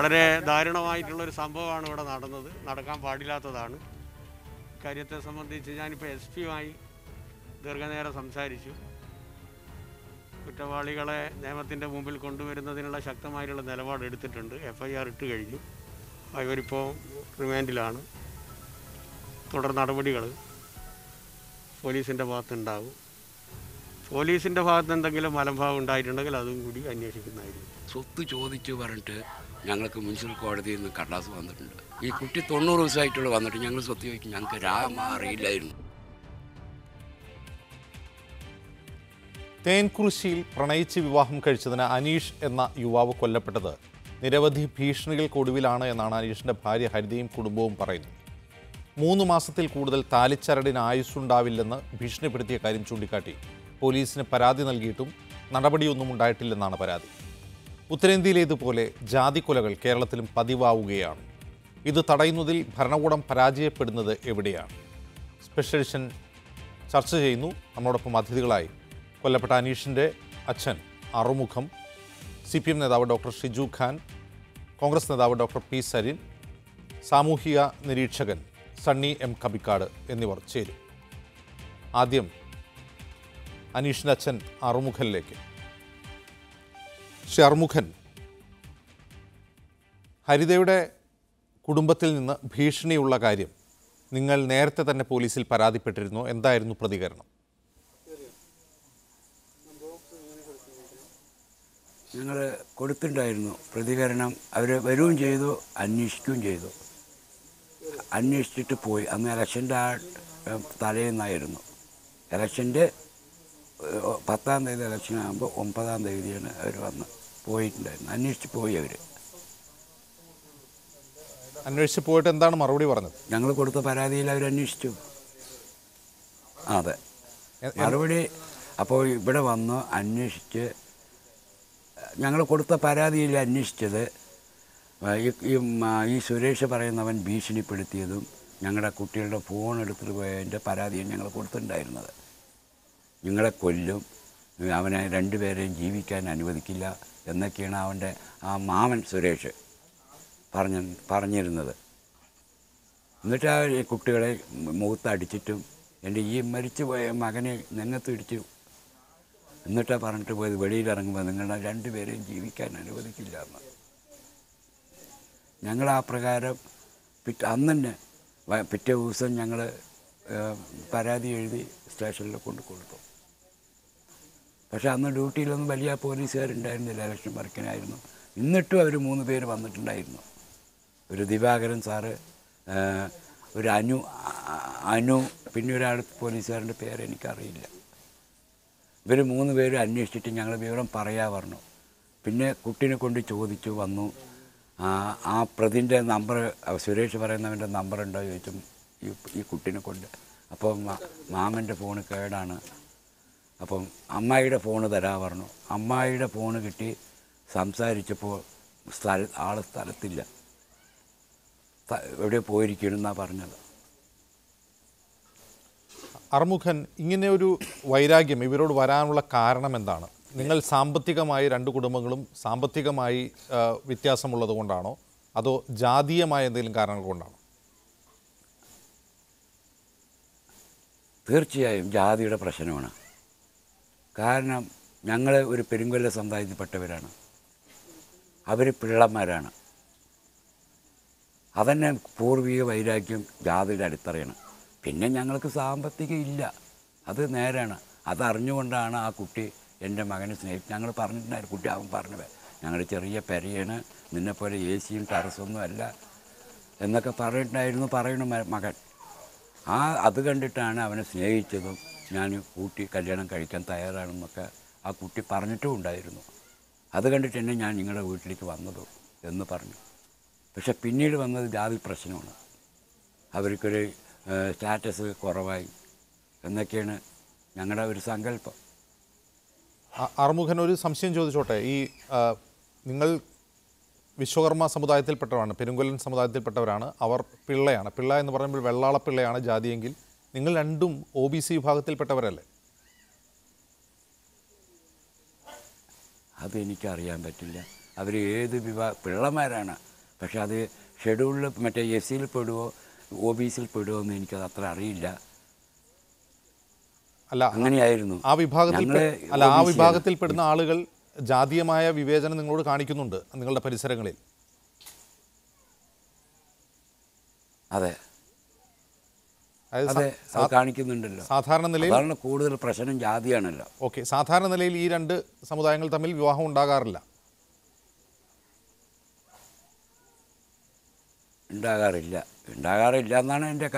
വളരെ ദാരുണമായിട്ടുള്ളൊരു സംഭവമാണ് ഇവിടെ നടന്നത് നടക്കാൻ പാടില്ലാത്തതാണ് കാര്യത്തെ സംബന്ധിച്ച് ഞാനിപ്പോൾ എസ് പിയുമായി ദീർഘനേരം സംസാരിച്ചു കുറ്റവാളികളെ നിയമത്തിൻ്റെ മുമ്പിൽ കൊണ്ടുവരുന്നതിനുള്ള ശക്തമായിട്ടുള്ള നിലപാട് എടുത്തിട്ടുണ്ട് എഫ് ഐ ആർ ഇട്ട് കഴിഞ്ഞു ഇവരിപ്പോൾ റിമാൻഡിലാണ് തുടർ നടപടികൾ പോലീസിൻ്റെ ഭാഗത്തുണ്ടാകും പോലീസിൻ്റെ ഭാഗത്ത് എന്തെങ്കിലും മലംഭാവം ഉണ്ടായിട്ടുണ്ടെങ്കിൽ അതും കൂടി അന്വേഷിക്കുന്നതായിരിക്കും സ്വത്ത് ചോദിച്ചു പറഞ്ഞിട്ട് ഞങ്ങൾക്ക് മുനിസിപ്പൽ കോടതിയിൽ നിന്ന് കടലാസ് വന്നിട്ടുണ്ട് ഈ കുട്ടി തൊണ്ണൂറ് ദിവസമായിട്ടുള്ള വന്നിട്ട് ഞങ്ങൾ സ്വത്ത് ചോദിക്കും ഞങ്ങൾക്ക് രാമ അറിയില്ലായിരുന്നു തേൻകുറിശ്ശിയിൽ പ്രണയിച്ച് വിവാഹം കഴിച്ചതിന് അനീഷ് എന്ന യുവാവ് കൊല്ലപ്പെട്ടത് നിരവധി ഒടുവിലാണ് എന്നാണ് അനീഷിൻ്റെ ഭാര്യ ഹരിതയും കുടുംബവും പറയുന്നത് മൂന്ന് മാസത്തിൽ കൂടുതൽ താലിച്ചരടിന് ആയുസ്സുണ്ടാവില്ലെന്ന് ഭീഷണിപ്പെടുത്തിയ കാര്യം ചൂണ്ടിക്കാട്ടി പോലീസിന് പരാതി നൽകിയിട്ടും നടപടിയൊന്നും ഉണ്ടായിട്ടില്ലെന്നാണ് പരാതി ഉത്തരേന്ത്യയിലേതുപോലെ ജാതിക്കൊലകൾ കേരളത്തിലും പതിവാവുകയാണ് ഇത് തടയുന്നതിൽ ഭരണകൂടം പരാജയപ്പെടുന്നത് എവിടെയാണ് സ്പെഷ്യൽ എഡിഷൻ ചർച്ച ചെയ്യുന്നു നമ്മളോടൊപ്പം അതിഥികളായി കൊല്ലപ്പെട്ട അനീഷിൻ്റെ അച്ഛൻ അറുമുഖം സി പി എം നേതാവ് ഡോക്ടർ ഷിജു ഖാൻ കോൺഗ്രസ് നേതാവ് ഡോക്ടർ പി സരിൻ സാമൂഹിക നിരീക്ഷകൻ സണ്ണി എം കബിക്കാട് എന്നിവർ ചേരും ആദ്യം അനീഷിൻ്റെ അച്ഛൻ അറുമുഖലിലേക്ക് ഷർമുഖൻ ഹരിതയുടെ കുടുംബത്തിൽ നിന്ന് ഭീഷണിയുള്ള കാര്യം നിങ്ങൾ നേരത്തെ തന്നെ പോലീസിൽ പരാതിപ്പെട്ടിരുന്നു എന്തായിരുന്നു പ്രതികരണം ഞങ്ങൾ കൊടുത്തിട്ടുണ്ടായിരുന്നു പ്രതികരണം അവർ വരികയും ചെയ്തു അന്വേഷിക്കുകയും ചെയ്തു അന്വേഷിച്ചിട്ട് പോയി അന്ന് ഇലക്ഷൻ്റെ ആ തലേന്നായിരുന്നു ഇലക്ഷൻ്റെ പത്താം തീയതി ഇലക്ഷൻ ആകുമ്പോൾ ഒമ്പതാം തീയതിയാണ് അവർ വന്നത് പോയിട്ടുണ്ടായിരുന്നു അന്വേഷിച്ച് പോയി അവർ അന്വേഷിച്ച് പോയിട്ട് എന്താണ് മറുപടി പറഞ്ഞത് ഞങ്ങൾ കൊടുത്ത പരാതിയിൽ അവർ അന്വേഷിച്ചു അതെ മറുപടി അപ്പോൾ ഇവിടെ വന്ന് അന്വേഷിച്ച് ഞങ്ങൾ കൊടുത്ത പരാതിയിൽ അന്വേഷിച്ചത് ഈ സുരേഷ് പറയുന്നവൻ ഭീഷണിപ്പെടുത്തിയതും ഞങ്ങളുടെ കുട്ടികളുടെ ഫോൺ എടുത്തിട്ട് പോയതിൻ്റെ പരാതിയും ഞങ്ങൾ കൊടുത്തിട്ടുണ്ടായിരുന്നത് നിങ്ങളെ കൊല്ലും അവനെ രണ്ടുപേരെയും ജീവിക്കാൻ അനുവദിക്കില്ല എന്നൊക്കെയാണ് അവൻ്റെ ആ മാമൻ സുരേഷ് പറഞ്ഞ പറഞ്ഞിരുന്നത് എന്നിട്ട് ആ കുട്ടികളെ മുഖത്തടിച്ചിട്ടും എൻ്റെ ഈ മരിച്ചു പോയ മകനെ നെങ്ങത്തിടിച്ചു എന്നിട്ടാണ് പറഞ്ഞിട്ട് പോയത് വെളിയിലിറങ്ങുമ്പോൾ നിങ്ങളുടെ രണ്ടുപേരെയും ജീവിക്കാൻ അനുവദിക്കില്ല എന്ന് ഞങ്ങൾ ആ പ്രകാരം പിറ്റ അന്ന് തന്നെ പിറ്റേ ദിവസം ഞങ്ങൾ പരാതി എഴുതി സ്റ്റേഷനിൽ കൊണ്ടു കൊടുത്തു പക്ഷേ അന്ന് ഡ്യൂട്ടിയിലൊന്നും വലിയ പോലീസുകാരുണ്ടായിരുന്നില്ല ഇലക്ഷൻ വർക്കിനായിരുന്നു എന്നിട്ടും അവർ മൂന്ന് പേര് വന്നിട്ടുണ്ടായിരുന്നു ഒരു ദിവാകരൻ സാറ് ഒരു അനു അനു പിന്നെ ഒരാൾ പോലീസുകാരൻ്റെ പേര് എനിക്കറിയില്ല ഇവർ മൂന്ന് പേര് അന്വേഷിച്ചിട്ട് ഞങ്ങൾ വിവരം പറയാ പറഞ്ഞു പിന്നെ കുട്ടീനെ കൊണ്ട് ചോദിച്ചു വന്നു ആ പ്രതിൻ്റെ നമ്പർ സുരേഷ് പറയുന്നവൻ്റെ നമ്പർ ഉണ്ടോ ചോദിച്ചു ഈ കുട്ടീനെ കൊണ്ട് അപ്പോൾ മാമൻ്റെ ഫോണ് കേടാണ് അപ്പം അമ്മായിയുടെ ഫോണ് തരാ പറഞ്ഞു അമ്മായിയുടെ ഫോണ് കിട്ടി സംസാരിച്ചപ്പോൾ സ്ഥല ആൾ സ്ഥലത്തില്ല എവിടെ പോയിരിക്കണമെന്നാണ് പറഞ്ഞത് അർമുഖൻ ഇങ്ങനെ ഒരു വൈരാഗ്യം ഇവരോട് വരാനുള്ള കാരണം എന്താണ് നിങ്ങൾ സാമ്പത്തികമായി രണ്ട് കുടുംബങ്ങളും സാമ്പത്തികമായി വ്യത്യാസമുള്ളത് കൊണ്ടാണോ അതോ ജാതീയമായ എന്തെങ്കിലും കാരണങ്ങൾ കൊണ്ടാണോ തീർച്ചയായും ജാതിയുടെ പ്രശ്നമാണ് കാരണം ഞങ്ങൾ ഒരു പെരുങ്കൊല്ല സമുദായത്തിൽപ്പെട്ടവരാണ് അവർ പിള്ളന്മാരാണ് അവനെ പൂർവിക വൈരാഗ്യം ജാതിയുടെ അടിത്തറയാണ് പിന്നെ ഞങ്ങൾക്ക് സാമ്പത്തികം ഇല്ല അത് നേരാണ് അതറിഞ്ഞുകൊണ്ടാണ് ആ കുട്ടി എൻ്റെ മകനെ സ്നേഹിച്ച് ഞങ്ങൾ പറഞ്ഞിട്ടുണ്ടായിരുന്നു കുട്ടി അവൻ പറഞ്ഞത് ഞങ്ങളുടെ ചെറിയ പെരയാണ് നിന്നെപ്പോലെ എ സിയും ടെറസൊന്നും അല്ല എന്നൊക്കെ പറഞ്ഞിട്ടുണ്ടായിരുന്നു പറയണ മകൻ ആ അത് കണ്ടിട്ടാണ് അവനെ സ്നേഹിച്ചതും ഞാൻ കൂട്ടി കല്യാണം കഴിക്കാൻ തയ്യാറാണെന്നൊക്കെ ആ കുട്ടി പറഞ്ഞിട്ടും ഉണ്ടായിരുന്നു അത് കണ്ടിട്ട് തന്നെ ഞാൻ നിങ്ങളുടെ വീട്ടിലേക്ക് വന്നത് എന്ന് പറഞ്ഞു പക്ഷെ പിന്നീട് വന്നത് ജാതി പ്രശ്നമാണ് അവർക്കൊരു സ്റ്റാറ്റസ് കുറവായി എന്നൊക്കെയാണ് ഞങ്ങളുടെ ഒരു സങ്കല്പം അറുമുഖൻ ഒരു സംശയം ചോദിച്ചോട്ടെ ഈ നിങ്ങൾ വിശ്വകർമ്മ സമുദായത്തിൽപ്പെട്ടവരാണ് പെരുങ്കൊല്ലൻ സമുദായത്തിൽപ്പെട്ടവരാണ് അവർ പിള്ളയാണ് പിള്ള എന്ന് പറയുമ്പോൾ വെള്ളാള പിള്ളയാണ് ജാതിയെങ്കിൽ നിങ്ങൾ രണ്ടും ഒ ബി സി വിഭാഗത്തിൽപ്പെട്ടവരല്ലേ അതെനിക്കറിയാൻ പറ്റില്ല അവർ ഏത് വിഭാഗ പിള്ളമാരാണ് പക്ഷെ അത് ഷെഡ്യൂളിൽ മറ്റേ എസ് സിയിൽ പെടുവോ ഒ ബി സിയിൽ പെടുവോ എന്ന് എനിക്കത് അത്ര അറിയില്ല അല്ല അങ്ങനെയായിരുന്നു ആ വിഭാഗത്തിൽ അല്ല ആ വിഭാഗത്തിൽ ആളുകൾ ജാതീയമായ വിവേചനം നിങ്ങളോട് കാണിക്കുന്നുണ്ട് നിങ്ങളുടെ പരിസരങ്ങളിൽ അതെ കാണിക്കുന്നുണ്ടല്ലോ സാധാരണ നിലയിൽ കൂടുതൽ പ്രശ്നം ജാതിയാണല്ലോ ഓക്കെ സാധാരണ നിലയിൽ ഈ രണ്ട് സമുദായങ്ങൾ തമ്മിൽ വിവാഹം ഉണ്ടാകാറില്ല ഉണ്ടാകാറില്ല ഉണ്ടാകാറില്ല എന്നാണ് എൻ്റെ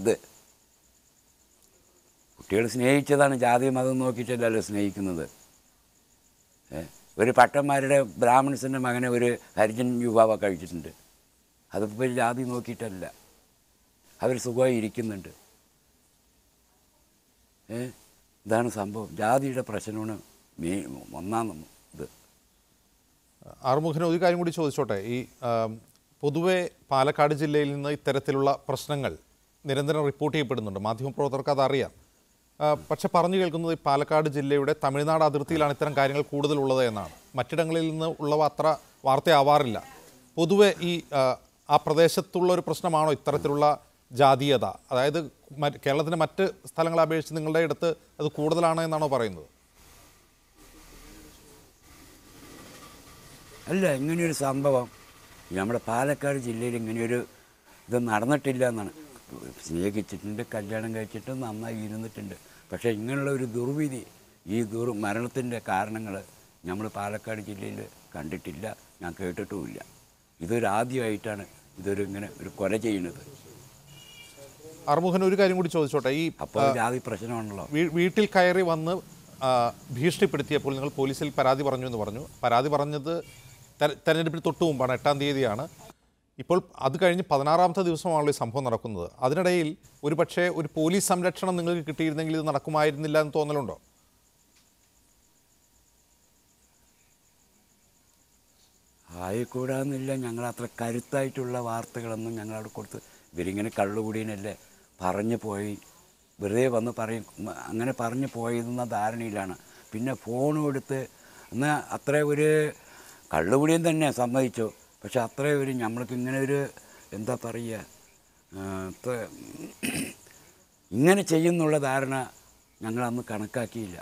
ഇത് കുട്ടികൾ സ്നേഹിച്ചതാണ് ജാതി മതം നോക്കിയിട്ടല്ലോ സ്നേഹിക്കുന്നത് ഒരു പട്ടന്മാരുടെ ബ്രാഹ്മിൺസിൻ്റെ മകനെ ഒരു ഹരിജൻ യുവാവ് കഴിച്ചിട്ടുണ്ട് അതിപ്പോൾ ജാതി നോക്കിയിട്ടല്ല അവർ സുഖമായി ഇരിക്കുന്നുണ്ട് ഏ ഇതാണ് സംഭവം ജാതിയുടെ പ്രശ്നമാണ് മെയിൻ ഒന്നാം ഇത് ആറുമുഖന് ഒരു കാര്യം കൂടി ചോദിച്ചോട്ടെ ഈ പൊതുവെ പാലക്കാട് ജില്ലയിൽ നിന്ന് ഇത്തരത്തിലുള്ള പ്രശ്നങ്ങൾ നിരന്തരം റിപ്പോർട്ട് ചെയ്യപ്പെടുന്നുണ്ട് മാധ്യമപ്രവർത്തകർക്ക് അതറിയാം പക്ഷെ പറഞ്ഞു കേൾക്കുന്നത് ഈ പാലക്കാട് ജില്ലയുടെ തമിഴ്നാട് അതിർത്തിയിലാണ് ഇത്തരം കാര്യങ്ങൾ കൂടുതലുള്ളത് എന്നാണ് മറ്റിടങ്ങളിൽ നിന്ന് ഉള്ളവ അത്ര വാർത്തയാവാറില്ല പൊതുവെ ഈ ആ പ്രദേശത്തുള്ള ഒരു പ്രശ്നമാണോ ഇത്തരത്തിലുള്ള ജാതീയത അതായത് കേരളത്തിൻ്റെ മറ്റ് സ്ഥലങ്ങളെ അപേക്ഷിച്ച് നിങ്ങളുടെ അടുത്ത് അത് കൂടുതലാണ് എന്നാണോ പറയുന്നത് അല്ല ഇങ്ങനെയൊരു സംഭവം നമ്മുടെ പാലക്കാട് ജില്ലയിൽ ഇങ്ങനെയൊരു ഇത് നടന്നിട്ടില്ല എന്നാണ് സ്നേഹിച്ചിട്ടുണ്ട് കല്യാണം കഴിച്ചിട്ട് നന്നായി ഇരുന്നിട്ടുണ്ട് പക്ഷേ ഇങ്ങനെയുള്ള ഒരു ദുർവിധി ഈ ദുർ മരണത്തിൻ്റെ കാരണങ്ങൾ നമ്മൾ പാലക്കാട് ജില്ലയിൽ കണ്ടിട്ടില്ല ഞാൻ കേട്ടിട്ടുമില്ല ഇതൊരു ഇതൊരു ഇങ്ങനെ ഒരു കൊല ചെയ്യുന്നത് അറുമുഖൻ ഒരു കാര്യം കൂടി ചോദിച്ചോട്ടെ ഈ ജാതി പ്രശ്നമാണല്ലോ വീട്ടിൽ കയറി വന്ന് ഭീഷണിപ്പെടുത്തിയപ്പോൾ നിങ്ങൾ പോലീസിൽ പരാതി പറഞ്ഞു എന്ന് പറഞ്ഞു പരാതി പറഞ്ഞത് തെരഞ്ഞെടുപ്പിന് തൊട്ട് മുമ്പാണ് എട്ടാം തീയതിയാണ് ഇപ്പോൾ അത് കഴിഞ്ഞ് പതിനാറാമത്തെ ദിവസമാണല്ലോ ഈ സംഭവം നടക്കുന്നത് അതിനിടയിൽ ഒരു പക്ഷേ ഒരു പോലീസ് സംരക്ഷണം നിങ്ങൾക്ക് കിട്ടിയിരുന്നെങ്കിൽ ഇത് നടക്കുമായിരുന്നില്ല എന്ന് തോന്നലുണ്ടോ ആയിക്കൂടാന്നില്ല ഞങ്ങൾ അത്ര കരുത്തായിട്ടുള്ള വാർത്തകളൊന്നും ഞങ്ങളവിടെ കൊടുത്ത് ഇവരിങ്ങനെ കള്ളുകൂടിയനല്ലേ പറഞ്ഞു പോയി വെറുതെ വന്ന് പറയും അങ്ങനെ പറഞ്ഞു പോയതെന്ന ധാരണയിലാണ് പിന്നെ ഫോണും എടുത്ത് അന്ന് അത്ര ഒരു കള്ളുപിടിയും തന്നെ സമ്മതിച്ചു പക്ഷെ അത്ര ഒരു നമ്മൾക്ക് ഇങ്ങനെ ഒരു എന്താ പറയുക ഇങ്ങനെ ചെയ്യുന്നുള്ള ധാരണ ഞങ്ങൾ അന്ന് കണക്കാക്കിയില്ല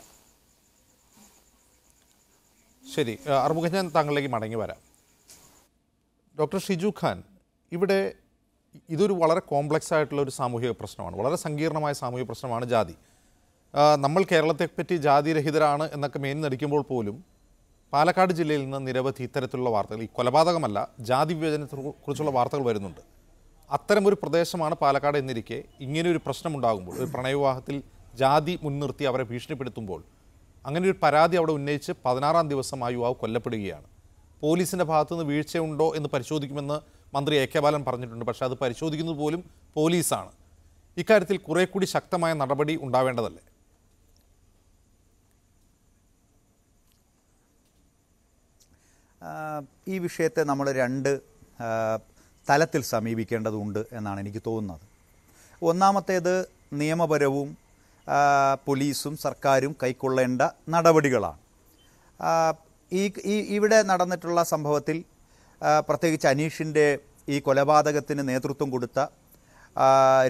ശരി അറുമുഖ ഞാൻ താങ്കളിലേക്ക് മടങ്ങി വരാം ഡോക്ടർ ഷിജു ഖാൻ ഇവിടെ ഇതൊരു വളരെ കോംപ്ലക്സ് ആയിട്ടുള്ള ഒരു സാമൂഹിക പ്രശ്നമാണ് വളരെ സങ്കീർണമായ സാമൂഹിക പ്രശ്നമാണ് ജാതി നമ്മൾ കേരളത്തെപ്പറ്റി ജാതിരഹിതരാണ് എന്നൊക്കെ മേനി നടിക്കുമ്പോൾ പോലും പാലക്കാട് ജില്ലയിൽ നിന്ന് നിരവധി ഇത്തരത്തിലുള്ള വാർത്തകൾ ഈ കൊലപാതകമല്ല ജാതി കുറിച്ചുള്ള വാർത്തകൾ വരുന്നുണ്ട് അത്തരമൊരു പ്രദേശമാണ് പാലക്കാട് എന്നിരിക്കെ ഇങ്ങനെയൊരു പ്രശ്നമുണ്ടാകുമ്പോൾ ഒരു പ്രണയവിവാഹത്തിൽ ജാതി മുൻനിർത്തി അവരെ ഭീഷണിപ്പെടുത്തുമ്പോൾ അങ്ങനെ ഒരു പരാതി അവിടെ ഉന്നയിച്ച് പതിനാറാം ദിവസം ആ യുവാവ് കൊല്ലപ്പെടുകയാണ് പോലീസിൻ്റെ ഭാഗത്തുനിന്ന് വീഴ്ചയുണ്ടോ എന്ന് പരിശോധിക്കുമെന്ന് മന്ത്രി എ കെ ബാലൻ പറഞ്ഞിട്ടുണ്ട് പക്ഷേ അത് പരിശോധിക്കുന്നത് പോലും പോലീസാണ് ഇക്കാര്യത്തിൽ കുറേ കൂടി ശക്തമായ നടപടി ഉണ്ടാവേണ്ടതല്ലേ ഈ വിഷയത്തെ നമ്മൾ രണ്ട് തലത്തിൽ സമീപിക്കേണ്ടതുണ്ട് എന്നാണ് എനിക്ക് തോന്നുന്നത് ഒന്നാമത്തേത് നിയമപരവും പോലീസും സർക്കാരും കൈക്കൊള്ളേണ്ട നടപടികളാണ് ഈ ഇവിടെ നടന്നിട്ടുള്ള സംഭവത്തിൽ പ്രത്യേകിച്ച് അനീഷിൻ്റെ ഈ കൊലപാതകത്തിന് നേതൃത്വം കൊടുത്ത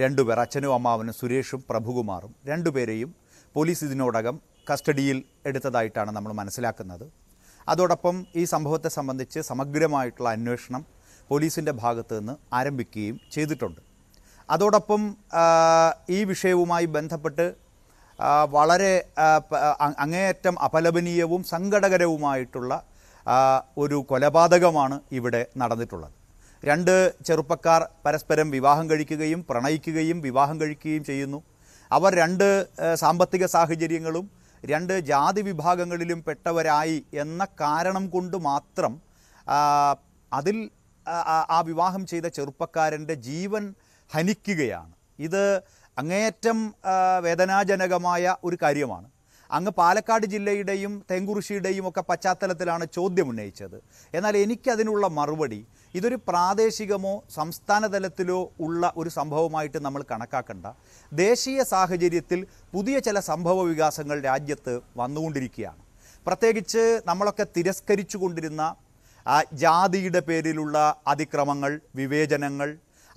രണ്ടുപേർ അച്ഛനും അമ്മാവനും സുരേഷും പ്രഭുകുമാറും രണ്ടുപേരെയും പോലീസ് ഇതിനോടകം കസ്റ്റഡിയിൽ എടുത്തതായിട്ടാണ് നമ്മൾ മനസ്സിലാക്കുന്നത് അതോടൊപ്പം ഈ സംഭവത്തെ സംബന്ധിച്ച് സമഗ്രമായിട്ടുള്ള അന്വേഷണം പോലീസിൻ്റെ ഭാഗത്ത് നിന്ന് ആരംഭിക്കുകയും ചെയ്തിട്ടുണ്ട് അതോടൊപ്പം ഈ വിഷയവുമായി ബന്ധപ്പെട്ട് വളരെ അങ്ങേയറ്റം അപലപനീയവും സങ്കടകരവുമായിട്ടുള്ള ഒരു കൊലപാതകമാണ് ഇവിടെ നടന്നിട്ടുള്ളത് രണ്ട് ചെറുപ്പക്കാർ പരസ്പരം വിവാഹം കഴിക്കുകയും പ്രണയിക്കുകയും വിവാഹം കഴിക്കുകയും ചെയ്യുന്നു അവർ രണ്ട് സാമ്പത്തിക സാഹചര്യങ്ങളും രണ്ട് ജാതി വിഭാഗങ്ങളിലും പെട്ടവരായി എന്ന കാരണം കൊണ്ട് മാത്രം അതിൽ ആ വിവാഹം ചെയ്ത ചെറുപ്പക്കാരൻ്റെ ജീവൻ ഹനിക്കുകയാണ് ഇത് അങ്ങേയറ്റം വേദനാജനകമായ ഒരു കാര്യമാണ് അങ്ങ് പാലക്കാട് ജില്ലയുടെയും തെങ്കുറിശിയുടെയും ഒക്കെ പശ്ചാത്തലത്തിലാണ് ചോദ്യം ഉന്നയിച്ചത് എന്നാൽ എനിക്കതിനുള്ള മറുപടി ഇതൊരു പ്രാദേശികമോ സംസ്ഥാന തലത്തിലോ ഉള്ള ഒരു സംഭവമായിട്ട് നമ്മൾ കണക്കാക്കണ്ട ദേശീയ സാഹചര്യത്തിൽ പുതിയ ചില സംഭവ വികാസങ്ങൾ രാജ്യത്ത് വന്നുകൊണ്ടിരിക്കുകയാണ് പ്രത്യേകിച്ച് നമ്മളൊക്കെ തിരസ്കരിച്ചു കൊണ്ടിരുന്ന ജാതിയുടെ പേരിലുള്ള അതിക്രമങ്ങൾ വിവേചനങ്ങൾ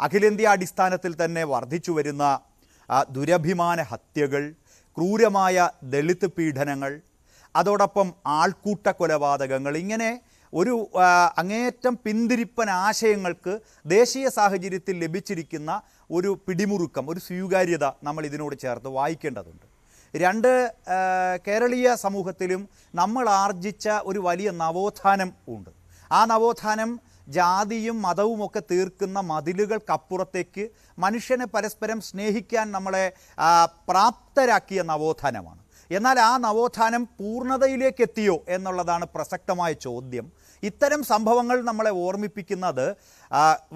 അഖിലേന്ത്യാ അടിസ്ഥാനത്തിൽ തന്നെ വർദ്ധിച്ചു വരുന്ന ദുരഭിമാന ഹത്യകൾ ക്രൂരമായ ദളിത് പീഡനങ്ങൾ അതോടൊപ്പം ആൾക്കൂട്ട കൊലപാതകങ്ങൾ ഇങ്ങനെ ഒരു അങ്ങേയറ്റം പിന്തിരിപ്പൻ ആശയങ്ങൾക്ക് ദേശീയ സാഹചര്യത്തിൽ ലഭിച്ചിരിക്കുന്ന ഒരു പിടിമുറുക്കം ഒരു സ്വീകാര്യത നമ്മൾ ഇതിനോട് ചേർത്ത് വായിക്കേണ്ടതുണ്ട് രണ്ട് കേരളീയ സമൂഹത്തിലും നമ്മൾ ആർജിച്ച ഒരു വലിയ നവോത്ഥാനം ഉണ്ട് ആ നവോത്ഥാനം ജാതിയും മതവും ഒക്കെ തീർക്കുന്ന മതിലുകൾക്കപ്പുറത്തേക്ക് മനുഷ്യനെ പരസ്പരം സ്നേഹിക്കാൻ നമ്മളെ പ്രാപ്തരാക്കിയ നവോത്ഥാനമാണ് എന്നാൽ ആ നവോത്ഥാനം പൂർണ്ണതയിലേക്ക് എത്തിയോ എന്നുള്ളതാണ് പ്രസക്തമായ ചോദ്യം ഇത്തരം സംഭവങ്ങൾ നമ്മളെ ഓർമ്മിപ്പിക്കുന്നത്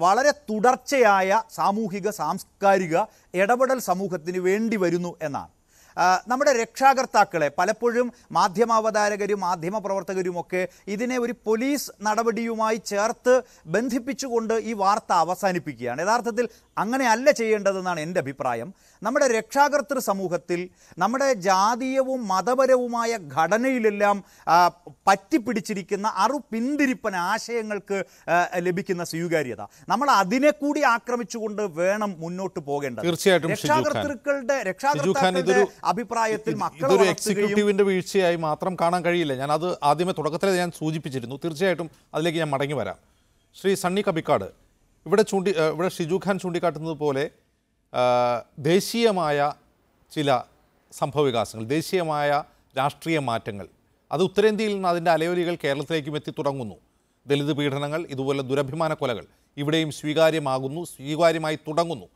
വളരെ തുടർച്ചയായ സാമൂഹിക സാംസ്കാരിക ഇടപെടൽ സമൂഹത്തിന് വേണ്ടി വരുന്നു എന്നാണ് നമ്മുടെ രക്ഷാകർത്താക്കളെ പലപ്പോഴും മാധ്യമാവതാരകരും മാധ്യമപ്രവർത്തകരുമൊക്കെ ഇതിനെ ഒരു പോലീസ് നടപടിയുമായി ചേർത്ത് ബന്ധിപ്പിച്ചുകൊണ്ട് ഈ വാർത്ത അവസാനിപ്പിക്കുകയാണ് യഥാർത്ഥത്തിൽ അങ്ങനെയല്ല ചെയ്യേണ്ടതെന്നാണ് എൻ്റെ അഭിപ്രായം നമ്മുടെ രക്ഷാകർത്തൃ സമൂഹത്തിൽ നമ്മുടെ ജാതീയവും മതപരവുമായ ഘടനയിലെല്ലാം പറ്റിപ്പിടിച്ചിരിക്കുന്ന അറുപിന്തിരിപ്പൻ ആശയങ്ങൾക്ക് ലഭിക്കുന്ന സ്വീകാര്യത നമ്മൾ അതിനെ കൂടി ആക്രമിച്ചുകൊണ്ട് വേണം മുന്നോട്ട് പോകേണ്ടത് രക്ഷാകർത്തൃക്കളുടെ രക്ഷാകർത്താക്കളുടെ അഭിപ്രായത്തിൽ ഇതൊരു എക്സിക്യൂട്ടീവിന്റെ വീഴ്ചയായി മാത്രം കാണാൻ കഴിയില്ല ഞാൻ അത് ആദ്യമേ തുടക്കത്തിൽ ഞാൻ സൂചിപ്പിച്ചിരുന്നു തീർച്ചയായിട്ടും അതിലേക്ക് ഞാൻ മടങ്ങി വരാം ശ്രീ സണ്ണി കബിക്കാട് ഇവിടെ ചൂണ്ടി ഇവിടെ ഷിജു ഖാൻ ചൂണ്ടിക്കാട്ടുന്നത് പോലെ ദേശീയമായ ചില സംഭവവികാസങ്ങൾ ദേശീയമായ രാഷ്ട്രീയ മാറ്റങ്ങൾ അത് ഉത്തരേന്ത്യയിൽ നിന്ന് അതിൻ്റെ അലയൊലികൾ കേരളത്തിലേക്കും എത്തി തുടങ്ങുന്നു ദലിത് പീഡനങ്ങൾ ഇതുപോലെ ദുരഭിമാന കൊലകൾ ഇവിടെയും സ്വീകാര്യമാകുന്നു സ്വീകാര്യമായി തുടങ്ങുന്നു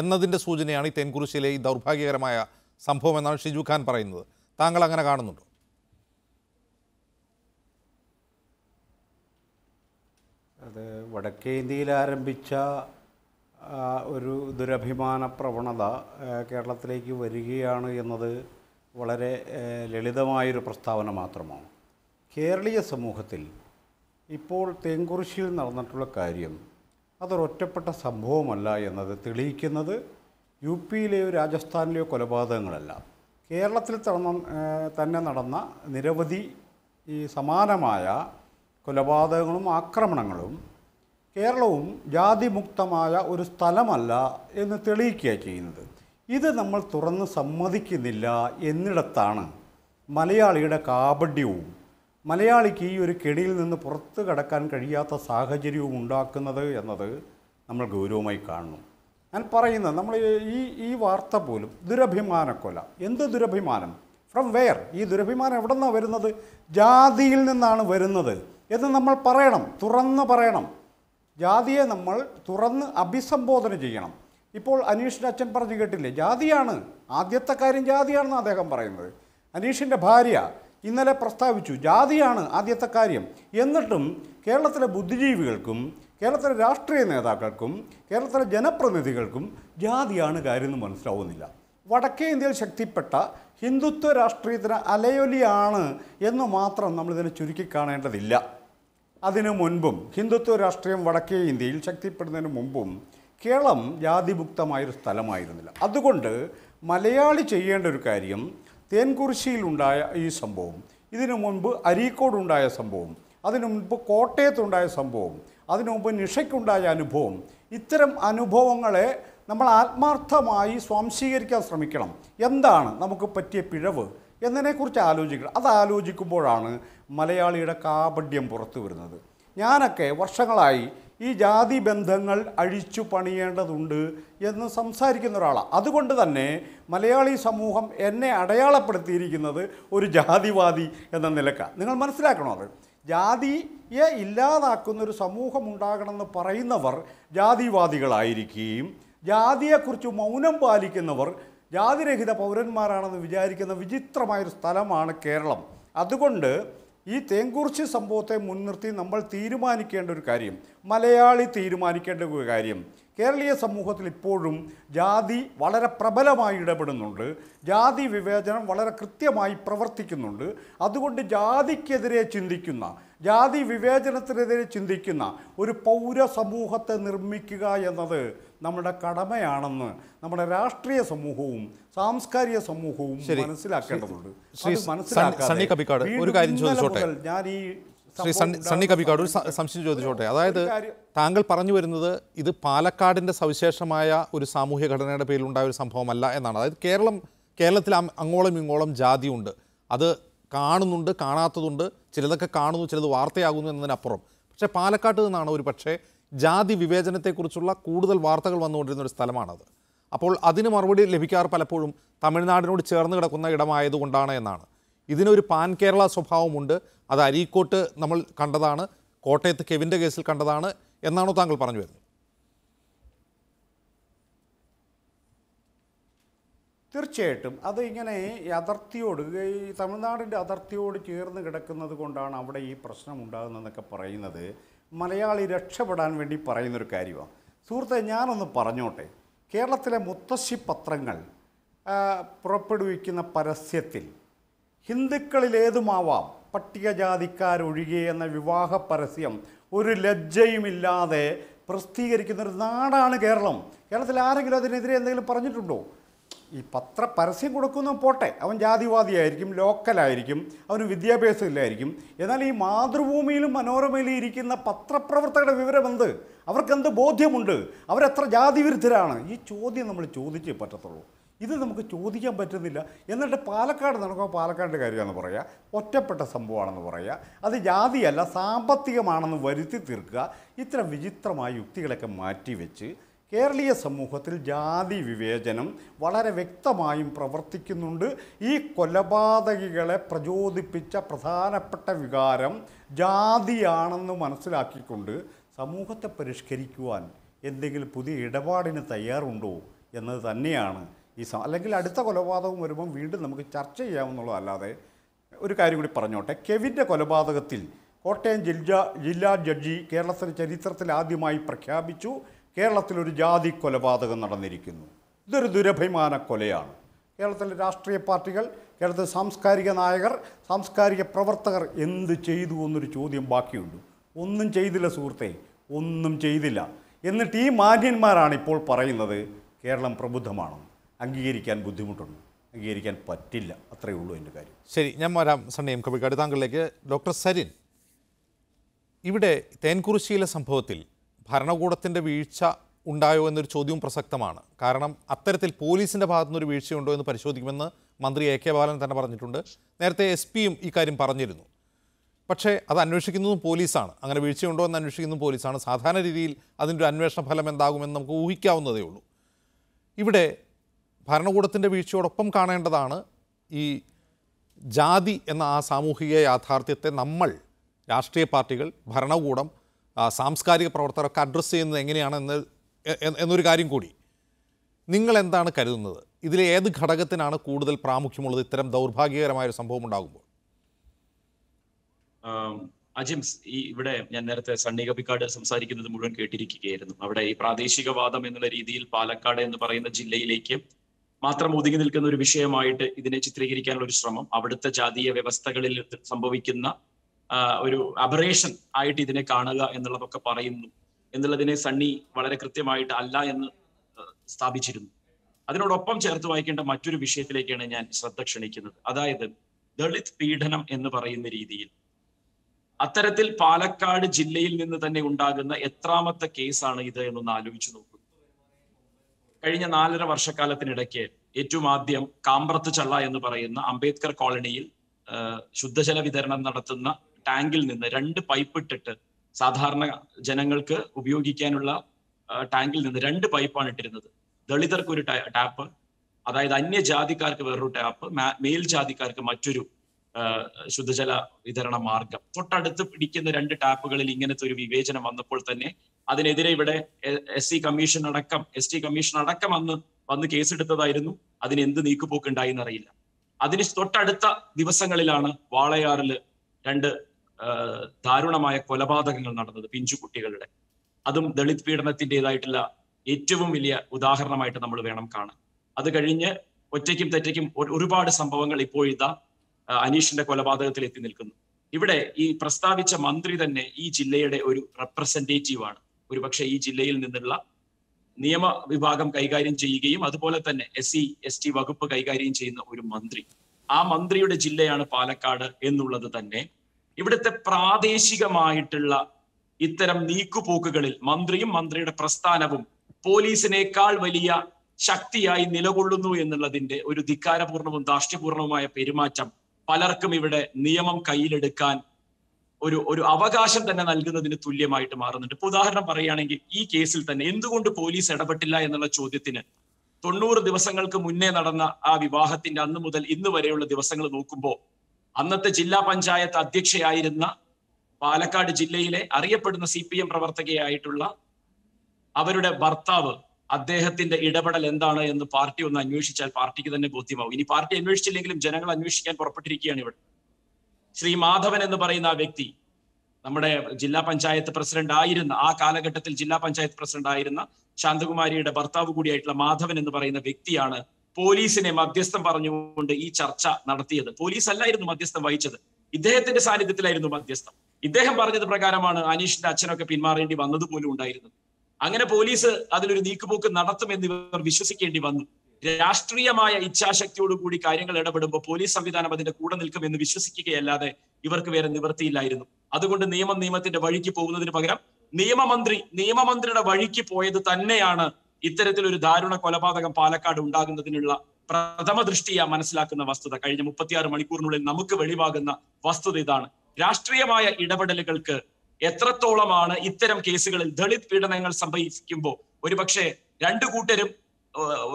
എന്നതിൻ്റെ സൂചനയാണ് ഈ തെൻകുറിശിലെ ഈ ദൗർഭാഗ്യകരമായ സംഭവം എന്നാണ് ഷിജു ഖാൻ പറയുന്നത് താങ്കൾ അങ്ങനെ കാണുന്നുണ്ടോ അത് വടക്കേ ഇന്ത്യയിൽ ആരംഭിച്ച ഒരു ദുരഭിമാന പ്രവണത കേരളത്തിലേക്ക് വരികയാണ് എന്നത് വളരെ ലളിതമായൊരു പ്രസ്താവന മാത്രമാണ് കേരളീയ സമൂഹത്തിൽ ഇപ്പോൾ തേങ്കുറിശിയിൽ നടന്നിട്ടുള്ള കാര്യം അതൊരൊറ്റപ്പെട്ട സംഭവമല്ല എന്നത് തെളിയിക്കുന്നത് യു പിയിലെയോ രാജസ്ഥാനിലെയോ കൊലപാതകങ്ങളല്ല കേരളത്തിൽ തന്നെ നടന്ന നിരവധി ഈ സമാനമായ കൊലപാതകങ്ങളും ആക്രമണങ്ങളും കേരളവും ജാതിമുക്തമായ ഒരു സ്ഥലമല്ല എന്ന് തെളിയിക്കുക ചെയ്യുന്നത് ഇത് നമ്മൾ തുറന്ന് സമ്മതിക്കുന്നില്ല എന്നിടത്താണ് മലയാളിയുടെ കാപഢ്യവും മലയാളിക്ക് ഈ ഒരു കെണിയിൽ നിന്ന് പുറത്തു കടക്കാൻ കഴിയാത്ത സാഹചര്യവും ഉണ്ടാക്കുന്നത് എന്നത് നമ്മൾ ഗൗരവമായി കാണുന്നു ഞാൻ പറയുന്നത് നമ്മൾ ഈ ഈ വാർത്ത പോലും ദുരഭിമാനക്കൊല എന്ത് ദുരഭിമാനം ഫ്രം വെയർ ഈ ദുരഭിമാനം എവിടെ നിന്നാണ് വരുന്നത് ജാതിയിൽ നിന്നാണ് വരുന്നത് എന്ന് നമ്മൾ പറയണം തുറന്ന് പറയണം ജാതിയെ നമ്മൾ തുറന്ന് അഭിസംബോധന ചെയ്യണം ഇപ്പോൾ അനീഷിൻ്റെ അച്ഛൻ പറഞ്ഞു കേട്ടില്ലേ ജാതിയാണ് ആദ്യത്തെ കാര്യം ജാതിയാണെന്ന് അദ്ദേഹം പറയുന്നത് അനീഷിൻ്റെ ഭാര്യ ഇന്നലെ പ്രസ്താവിച്ചു ജാതിയാണ് ആദ്യത്തെ കാര്യം എന്നിട്ടും കേരളത്തിലെ ബുദ്ധിജീവികൾക്കും കേരളത്തിലെ രാഷ്ട്രീയ നേതാക്കൾക്കും കേരളത്തിലെ ജനപ്രതിനിധികൾക്കും ജാതിയാണ് കാര്യം എന്ന് മനസ്സിലാവുന്നില്ല വടക്കേ ഇന്ത്യയിൽ ശക്തിപ്പെട്ട ഹിന്ദുത്വ രാഷ്ട്രീയത്തിന് അലയൊലിയാണ് എന്ന് മാത്രം നമ്മളിതിനെ കാണേണ്ടതില്ല അതിനു മുൻപും ഹിന്ദുത്വ രാഷ്ട്രീയം വടക്കേ ഇന്ത്യയിൽ ശക്തിപ്പെടുന്നതിന് മുമ്പും കേരളം ജാതിമുക്തമായൊരു സ്ഥലമായിരുന്നില്ല അതുകൊണ്ട് മലയാളി ചെയ്യേണ്ട ഒരു കാര്യം തേൻകുറിശിയിലുണ്ടായ ഈ സംഭവം ഇതിനു മുൻപ് അരീക്കോടുണ്ടായ സംഭവം അതിനു മുൻപ് കോട്ടയത്തുണ്ടായ സംഭവം അതിനുമുമ്പ് നിഷയ്ക്കുണ്ടായ അനുഭവം ഇത്തരം അനുഭവങ്ങളെ നമ്മൾ ആത്മാർത്ഥമായി സ്വാംശീകരിക്കാൻ ശ്രമിക്കണം എന്താണ് നമുക്ക് പറ്റിയ പിഴവ് എന്നതിനെക്കുറിച്ച് ആലോചിക്കണം അത് ആലോചിക്കുമ്പോഴാണ് മലയാളിയുടെ കാപഡ്യം പുറത്തു വരുന്നത് ഞാനൊക്കെ വർഷങ്ങളായി ഈ ജാതി ബന്ധങ്ങൾ അഴിച്ചു പണിയേണ്ടതുണ്ട് എന്ന് സംസാരിക്കുന്ന ഒരാളാണ് അതുകൊണ്ട് തന്നെ മലയാളി സമൂഹം എന്നെ അടയാളപ്പെടുത്തിയിരിക്കുന്നത് ഒരു ജാതിവാദി എന്ന നിലക്കാണ് നിങ്ങൾ മനസ്സിലാക്കണോ അത് ജാതിയെ ഇല്ലാതാക്കുന്ന ഒരു സമൂഹം ഉണ്ടാകണമെന്ന് പറയുന്നവർ ജാതിവാദികളായിരിക്കുകയും ജാതിയെക്കുറിച്ച് മൗനം പാലിക്കുന്നവർ ജാതിരഹിത പൗരന്മാരാണെന്ന് വിചാരിക്കുന്ന വിചിത്രമായൊരു സ്ഥലമാണ് കേരളം അതുകൊണ്ട് ഈ തേങ്കുറിശി സംഭവത്തെ മുൻനിർത്തി നമ്മൾ തീരുമാനിക്കേണ്ട ഒരു കാര്യം മലയാളി തീരുമാനിക്കേണ്ട ഒരു കാര്യം കേരളീയ സമൂഹത്തിൽ ഇപ്പോഴും ജാതി വളരെ പ്രബലമായി ഇടപെടുന്നുണ്ട് ജാതി വിവേചനം വളരെ കൃത്യമായി പ്രവർത്തിക്കുന്നുണ്ട് അതുകൊണ്ട് ജാതിക്കെതിരെ ചിന്തിക്കുന്ന ജാതി വിവേചനത്തിനെതിരെ ചിന്തിക്കുന്ന ഒരു പൗര സമൂഹത്തെ നിർമ്മിക്കുക എന്നത് നമ്മുടെ കടമയാണെന്ന് നമ്മുടെ രാഷ്ട്രീയ സമൂഹവും സാംസ്കാരിക സമൂഹവും മനസ്സിലാക്കേണ്ടതുണ്ട് മനസ്സിലാക്കാൻ ഞാൻ ഈ ശ്രീ സണ്ണി സണ്ണി ഒരു സംശയം ചോദിച്ചോട്ടെ അതായത് താങ്കൾ പറഞ്ഞു വരുന്നത് ഇത് പാലക്കാടിൻ്റെ സവിശേഷമായ ഒരു സാമൂഹ്യ ഘടനയുടെ പേരിലുണ്ടായ ഒരു സംഭവമല്ല എന്നാണ് അതായത് കേരളം കേരളത്തിൽ അങ്ങോളം ഇങ്ങോളം ജാതിയുണ്ട് അത് കാണുന്നുണ്ട് കാണാത്തതുണ്ട് ചിലതൊക്കെ കാണുന്നു ചിലത് വാർത്തയാകുന്നു എന്നതിനപ്പുറം പക്ഷേ പാലക്കാട്ട് നിന്നാണ് ഒരു പക്ഷേ ജാതി വിവേചനത്തെക്കുറിച്ചുള്ള കൂടുതൽ വാർത്തകൾ വന്നുകൊണ്ടിരുന്ന ഒരു സ്ഥലമാണത് അപ്പോൾ അതിന് മറുപടി ലഭിക്കാറ് പലപ്പോഴും തമിഴ്നാടിനോട് ചേർന്ന് കിടക്കുന്ന ഇടമായതുകൊണ്ടാണ് എന്നാണ് ഇതിനൊരു പാൻ കേരള സ്വഭാവമുണ്ട് അത് അരീക്കോട്ട് നമ്മൾ കണ്ടതാണ് കോട്ടയത്ത് കെവിൻ്റെ കേസിൽ കണ്ടതാണ് എന്നാണോ താങ്കൾ പറഞ്ഞു വരുന്നത് തീർച്ചയായിട്ടും അത് ഇങ്ങനെ അതിർത്തിയോട് ഈ തമിഴ്നാടിൻ്റെ അതിർത്തിയോട് ചേർന്ന് കിടക്കുന്നത് കൊണ്ടാണ് അവിടെ ഈ പ്രശ്നം ഉണ്ടാകുന്നതെന്നൊക്കെ പറയുന്നത് മലയാളി രക്ഷപ്പെടാൻ വേണ്ടി പറയുന്നൊരു കാര്യമാണ് സുഹൃത്തെ ഞാനൊന്ന് പറഞ്ഞോട്ടെ കേരളത്തിലെ മുത്തശ്ശി പത്രങ്ങൾ പുറപ്പെടുവിക്കുന്ന പരസ്യത്തിൽ ഹിന്ദുക്കളിലേതുമാവാം പട്ടികജാതിക്കാരൊഴികെ എന്ന വിവാഹ പരസ്യം ഒരു ലജ്ജയുമില്ലാതെ പ്രസിദ്ധീകരിക്കുന്ന ഒരു നാടാണ് കേരളം കേരളത്തിൽ ആരെങ്കിലും അതിനെതിരെ എന്തെങ്കിലും പറഞ്ഞിട്ടുണ്ടോ ഈ പത്ര പരസ്യം കൊടുക്കുന്ന പോട്ടെ അവൻ ജാതിവാദിയായിരിക്കും ലോക്കലായിരിക്കും അവന് വിദ്യാഭ്യാസം ഇല്ലായിരിക്കും എന്നാൽ ഈ മാതൃഭൂമിയിലും മനോരമയിലും ഇരിക്കുന്ന പത്രപ്രവർത്തകരുടെ വിവരമെന്ത് അവർക്കെന്ത് ബോധ്യമുണ്ട് അവരെത്ര ജാതി വിരുദ്ധരാണ് ഈ ചോദ്യം നമ്മൾ ചോദിച്ചേ പറ്റത്തുള്ളൂ ഇത് നമുക്ക് ചോദിക്കാൻ പറ്റുന്നില്ല എന്നിട്ട് പാലക്കാട് നടക്കുമ്പോൾ പാലക്കാടിൻ്റെ കാര്യമാണെന്ന് പറയുക ഒറ്റപ്പെട്ട സംഭവമാണെന്ന് പറയുക അത് ജാതിയല്ല സാമ്പത്തികമാണെന്ന് വരുത്തി തീർക്കുക ഇത്തരം വിചിത്രമായ യുക്തികളൊക്കെ മാറ്റിവെച്ച് കേരളീയ സമൂഹത്തിൽ ജാതി വിവേചനം വളരെ വ്യക്തമായും പ്രവർത്തിക്കുന്നുണ്ട് ഈ കൊലപാതകികളെ പ്രചോദിപ്പിച്ച പ്രധാനപ്പെട്ട വികാരം ജാതിയാണെന്ന് മനസ്സിലാക്കിക്കൊണ്ട് സമൂഹത്തെ പരിഷ്കരിക്കുവാൻ എന്തെങ്കിലും പുതിയ ഇടപാടിന് തയ്യാറുണ്ടോ എന്നത് തന്നെയാണ് ഈ അല്ലെങ്കിൽ അടുത്ത കൊലപാതകം വരുമ്പം വീണ്ടും നമുക്ക് ചർച്ച ചെയ്യാമെന്നുള്ളതല്ലാതെ ഒരു കാര്യം കൂടി പറഞ്ഞോട്ടെ കെവിൻ്റെ കൊലപാതകത്തിൽ കോട്ടയം ജില്ല ജില്ലാ ജഡ്ജി കേരളത്തിലെ ചരിത്രത്തിൽ ആദ്യമായി പ്രഖ്യാപിച്ചു കേരളത്തിലൊരു ജാതി കൊലപാതകം നടന്നിരിക്കുന്നു ഇതൊരു ദുരഭിമാന കൊലയാണ് കേരളത്തിലെ രാഷ്ട്രീയ പാർട്ടികൾ കേരളത്തിലെ സാംസ്കാരിക നായകർ സാംസ്കാരിക പ്രവർത്തകർ എന്ത് ചെയ്തു എന്നൊരു ചോദ്യം ബാക്കിയുണ്ട് ഒന്നും ചെയ്തില്ല സുഹൃത്തെ ഒന്നും ചെയ്തില്ല എന്നിട്ട് ഈ മാന്യന്മാരാണ് ഇപ്പോൾ പറയുന്നത് കേരളം പ്രബുദ്ധമാണെന്ന് അംഗീകരിക്കാൻ ബുദ്ധിമുട്ടുണ്ട് അംഗീകരിക്കാൻ പറ്റില്ല അത്രയേ ഉള്ളൂ എൻ്റെ കാര്യം ശരി ഞാൻ വരാം സണ്ണയം കവിക്കാട് താങ്കളിലേക്ക് ഡോക്ടർ സരിൻ ഇവിടെ തേൻകുറിശിയിലെ സംഭവത്തിൽ ഭരണകൂടത്തിൻ്റെ വീഴ്ച ഉണ്ടായോ എന്നൊരു ചോദ്യവും പ്രസക്തമാണ് കാരണം അത്തരത്തിൽ പോലീസിൻ്റെ ഒരു വീഴ്ചയുണ്ടോ എന്ന് പരിശോധിക്കുമെന്ന് മന്ത്രി എ കെ ബാലൻ തന്നെ പറഞ്ഞിട്ടുണ്ട് നേരത്തെ എസ് പിയും ഇക്കാര്യം പറഞ്ഞിരുന്നു പക്ഷേ അത് അന്വേഷിക്കുന്നതും പോലീസാണ് അങ്ങനെ വീഴ്ചയുണ്ടോ എന്ന് അന്വേഷിക്കുന്നതും പോലീസാണ് സാധാരണ രീതിയിൽ അതിൻ്റെ ഒരു അന്വേഷണ ഫലം എന്താകുമെന്ന് നമുക്ക് ഊഹിക്കാവുന്നതേ ഉള്ളൂ ഇവിടെ ഭരണകൂടത്തിൻ്റെ വീഴ്ചയോടൊപ്പം കാണേണ്ടതാണ് ഈ ജാതി എന്ന ആ സാമൂഹിക യാഥാർത്ഥ്യത്തെ നമ്മൾ രാഷ്ട്രീയ പാർട്ടികൾ ഭരണകൂടം സാംസ്കാരിക പ്രവർത്തകരൊക്കെ അഡ്രസ്സ് ചെയ്യുന്നത് എങ്ങനെയാണ് എന്ന് എന്നൊരു കാര്യം കൂടി നിങ്ങൾ എന്താണ് കരുതുന്നത് ഇതിലെ ഏത് ഘടകത്തിനാണ് കൂടുതൽ പ്രാമുഖ്യമുള്ളത് ഇത്തരം ദൗർഭാഗ്യകരമായ ഒരു സംഭവം ഉണ്ടാകുമ്പോൾ അജിംസ് ഈ ഇവിടെ ഞാൻ നേരത്തെ സണ്ണി കപ്പിക്കാട് സംസാരിക്കുന്നത് മുഴുവൻ കേട്ടിരിക്കുകയായിരുന്നു അവിടെ ഈ പ്രാദേശികവാദം എന്നുള്ള രീതിയിൽ പാലക്കാട് എന്ന് പറയുന്ന ജില്ലയിലേക്ക് മാത്രം ഒതുങ്ങി നിൽക്കുന്ന ഒരു വിഷയമായിട്ട് ഇതിനെ ചിത്രീകരിക്കാനുള്ള ഒരു ശ്രമം അവിടുത്തെ ജാതീയ വ്യവസ്ഥകളിൽ സംഭവിക്കുന്ന ഒരു അബറേഷൻ ആയിട്ട് ഇതിനെ കാണുക എന്നുള്ളതൊക്കെ പറയുന്നു എന്നുള്ളതിനെ സണ്ണി വളരെ കൃത്യമായിട്ട് അല്ല എന്ന് സ്ഥാപിച്ചിരുന്നു അതിനോടൊപ്പം ചേർത്ത് വായിക്കേണ്ട മറ്റൊരു വിഷയത്തിലേക്കാണ് ഞാൻ ശ്രദ്ധ ക്ഷണിക്കുന്നത് അതായത് ദളിത് പീഡനം എന്ന് പറയുന്ന രീതിയിൽ അത്തരത്തിൽ പാലക്കാട് ജില്ലയിൽ നിന്ന് തന്നെ ഉണ്ടാകുന്ന എത്രാമത്തെ കേസാണ് ഇത് എന്നൊന്ന് ആലോചിച്ചു നോക്കും കഴിഞ്ഞ നാലര വർഷക്കാലത്തിനിടയ്ക്ക് ഏറ്റവും ആദ്യം കാമ്പ്രത്ത് ചള്ള എന്ന് പറയുന്ന അംബേദ്കർ കോളനിയിൽ ശുദ്ധജല വിതരണം നടത്തുന്ന ടാങ്കിൽ നിന്ന് രണ്ട് പൈപ്പ് ഇട്ടിട്ട് സാധാരണ ജനങ്ങൾക്ക് ഉപയോഗിക്കാനുള്ള ടാങ്കിൽ നിന്ന് രണ്ട് പൈപ്പാണ് ഇട്ടിരുന്നത് ദളിതർക്ക് ഒരു ടാപ്പ് അതായത് അന്യജാതിക്കാർക്ക് വേറൊരു ടാപ്പ് മേൽജാതിക്കാർക്ക് മറ്റൊരു ശുദ്ധജല വിതരണ മാർഗം തൊട്ടടുത്ത് പിടിക്കുന്ന രണ്ട് ടാപ്പുകളിൽ ഇങ്ങനത്തെ ഒരു വിവേചനം വന്നപ്പോൾ തന്നെ അതിനെതിരെ ഇവിടെ എസ് സി കമ്മീഷൻ അടക്കം എസ് ടി കമ്മീഷൻ അടക്കം അന്ന് വന്ന് കേസെടുത്തതായിരുന്നു അതിന് എന്ത് നീക്കുപോക്കുണ്ടായി എന്നറിയില്ല അതിന് തൊട്ടടുത്ത ദിവസങ്ങളിലാണ് വാളയാറിൽ രണ്ട് ദാരുണമായ കൊലപാതകങ്ങൾ നടന്നത് പിഞ്ചു കുട്ടികളുടെ അതും ദളിത് പീഡനത്തിൻ്റെതായിട്ടുള്ള ഏറ്റവും വലിയ ഉദാഹരണമായിട്ട് നമ്മൾ വേണം കാണാൻ അത് കഴിഞ്ഞ് ഒറ്റയ്ക്കും തെറ്റയ്ക്കും ഒരുപാട് സംഭവങ്ങൾ ഇപ്പോഴത്തെ അനീഷിന്റെ കൊലപാതകത്തിൽ എത്തി നിൽക്കുന്നു ഇവിടെ ഈ പ്രസ്താവിച്ച മന്ത്രി തന്നെ ഈ ജില്ലയുടെ ഒരു റെപ്രസെന്റേറ്റീവ് ആണ് ഒരുപക്ഷെ ഈ ജില്ലയിൽ നിന്നുള്ള നിയമ വിഭാഗം കൈകാര്യം ചെയ്യുകയും അതുപോലെ തന്നെ എസ് സി എസ് ടി വകുപ്പ് കൈകാര്യം ചെയ്യുന്ന ഒരു മന്ത്രി ആ മന്ത്രിയുടെ ജില്ലയാണ് പാലക്കാട് എന്നുള്ളത് തന്നെ ഇവിടുത്തെ പ്രാദേശികമായിട്ടുള്ള ഇത്തരം നീക്കുപോക്കുകളിൽ മന്ത്രിയും മന്ത്രിയുടെ പ്രസ്ഥാനവും പോലീസിനേക്കാൾ വലിയ ശക്തിയായി നിലകൊള്ളുന്നു എന്നുള്ളതിന്റെ ഒരു ധിക്കാരപൂർണവും ധാർഷ്ട്യപൂർണവുമായ പെരുമാറ്റം പലർക്കും ഇവിടെ നിയമം കയ്യിലെടുക്കാൻ ഒരു ഒരു അവകാശം തന്നെ നൽകുന്നതിന് തുല്യമായിട്ട് മാറുന്നുണ്ട് ഇപ്പൊ ഉദാഹരണം പറയുകയാണെങ്കിൽ ഈ കേസിൽ തന്നെ എന്തുകൊണ്ട് പോലീസ് ഇടപെട്ടില്ല എന്നുള്ള ചോദ്യത്തിന് തൊണ്ണൂറ് ദിവസങ്ങൾക്ക് മുന്നേ നടന്ന ആ വിവാഹത്തിന്റെ അന്ന് മുതൽ ഇന്ന് വരെയുള്ള ദിവസങ്ങൾ നോക്കുമ്പോൾ അന്നത്തെ ജില്ലാ പഞ്ചായത്ത് അധ്യക്ഷയായിരുന്ന പാലക്കാട് ജില്ലയിലെ അറിയപ്പെടുന്ന സി പി എം പ്രവർത്തകയായിട്ടുള്ള അവരുടെ ഭർത്താവ് അദ്ദേഹത്തിന്റെ ഇടപെടൽ എന്താണ് എന്ന് പാർട്ടി ഒന്ന് അന്വേഷിച്ചാൽ പാർട്ടിക്ക് തന്നെ ബോധ്യമാവും ഇനി പാർട്ടി അന്വേഷിച്ചില്ലെങ്കിലും ജനങ്ങൾ അന്വേഷിക്കാൻ പുറപ്പെട്ടിരിക്കുകയാണ് ഇവിടെ ശ്രീ മാധവൻ എന്ന് പറയുന്ന ആ വ്യക്തി നമ്മുടെ ജില്ലാ പഞ്ചായത്ത് പ്രസിഡന്റ് ആയിരുന്ന ആ കാലഘട്ടത്തിൽ ജില്ലാ പഞ്ചായത്ത് പ്രസിഡന്റ് ആയിരുന്ന ശാന്തകുമാരിയുടെ ഭർത്താവ് കൂടിയായിട്ടുള്ള മാധവൻ എന്ന് പറയുന്ന വ്യക്തിയാണ് പോലീസിനെ മധ്യസ്ഥം പറഞ്ഞുകൊണ്ട് ഈ ചർച്ച നടത്തിയത് പോലീസ് അല്ലായിരുന്നു മധ്യസ്ഥം വഹിച്ചത് ഇദ്ദേഹത്തിന്റെ സാന്നിധ്യത്തിലായിരുന്നു മധ്യസ്ഥം ഇദ്ദേഹം പറഞ്ഞത് പ്രകാരമാണ് അനീഷിന്റെ അച്ഛനൊക്കെ പിന്മാറേണ്ടി വന്നതുപോലും ഉണ്ടായിരുന്നത് അങ്ങനെ പോലീസ് അതിലൊരു നീക്കുപോക്ക് നടത്തുമെന്ന് ഇവർ വിശ്വസിക്കേണ്ടി വന്നു രാഷ്ട്രീയമായ ഇച്ഛാശക്തിയോടുകൂടി കാര്യങ്ങൾ ഇടപെടുമ്പോൾ പോലീസ് സംവിധാനം അതിന്റെ കൂടെ നിൽക്കുമെന്ന് വിശ്വസിക്കുകയല്ലാതെ ഇവർക്ക് വേറെ നിവൃത്തിയില്ലായിരുന്നു അതുകൊണ്ട് നിയമം നിയമത്തിന്റെ വഴിക്ക് പോകുന്നതിന് പകരം നിയമമന്ത്രി നിയമമന്ത്രിയുടെ വഴിക്ക് പോയത് തന്നെയാണ് ഇത്തരത്തിലൊരു ദാരുണ കൊലപാതകം പാലക്കാട് ഉണ്ടാകുന്നതിനുള്ള പ്രഥമ ദൃഷ്ടിയ മനസ്സിലാക്കുന്ന വസ്തുത കഴിഞ്ഞ മുപ്പത്തിയാറ് മണിക്കൂറിനുള്ളിൽ നമുക്ക് വെളിവാകുന്ന വസ്തുത ഇതാണ് രാഷ്ട്രീയമായ ഇടപെടലുകൾക്ക് എത്രത്തോളമാണ് ഇത്തരം കേസുകളിൽ ദളിത് പീഡനങ്ങൾ സംഭവിക്കുമ്പോൾ ഒരുപക്ഷെ രണ്ടു കൂട്ടരും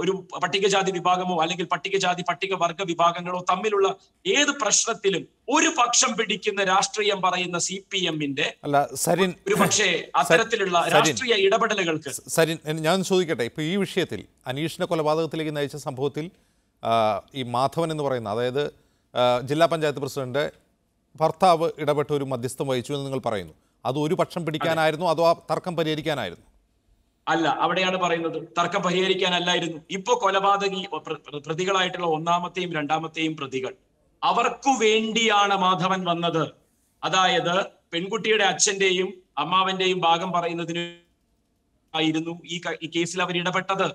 ഒരു പട്ടികജാതി വിഭാഗമോ അല്ലെങ്കിൽ പട്ടികജാതി പട്ടികവർഗ വിഭാഗങ്ങളോ തമ്മിലുള്ള ഏത് പ്രശ്നത്തിലും ഒരു പക്ഷം പിടിക്കുന്ന രാഷ്ട്രീയം പറയുന്ന സി പി എമ്മിന്റെ ഒരു പക്ഷേ അത്തരത്തിലുള്ള രാഷ്ട്രീയ ഇടപെടലുകൾക്ക് സരിൻ ഞാൻ ചോദിക്കട്ടെ ഇപ്പൊ ഈ വിഷയത്തിൽ അനീഷിന്റെ കൊലപാതകത്തിലേക്ക് നയിച്ച സംഭവത്തിൽ ഈ മാധവൻ എന്ന് പറയുന്ന അതായത് ജില്ലാ പഞ്ചായത്ത് പ്രസിഡന്റ് ഭർത്താവ് ഇടപെട്ട് ഒരു മധ്യസ്ഥം വഹിച്ചു എന്ന് നിങ്ങൾ പറയുന്നു അത് ഒരു പക്ഷം പിടിക്കാനായിരുന്നു അതോ ആ തർക്കം പരിഹരിക്കാനായിരുന്നു അല്ല അവിടെയാണ് പറയുന്നത് തർക്കം പരിഹരിക്കാനല്ലായിരുന്നു ഇപ്പൊ കൊലപാതകി പ്രതികളായിട്ടുള്ള ഒന്നാമത്തെയും രണ്ടാമത്തെയും പ്രതികൾ അവർക്കു വേണ്ടിയാണ് മാധവൻ വന്നത് അതായത് പെൺകുട്ടിയുടെ അച്ഛന്റെയും അമ്മാവന്റെയും ഭാഗം പറയുന്നതിന് ആയിരുന്നു ഈ കേസിൽ അവർ ഇടപെട്ടത്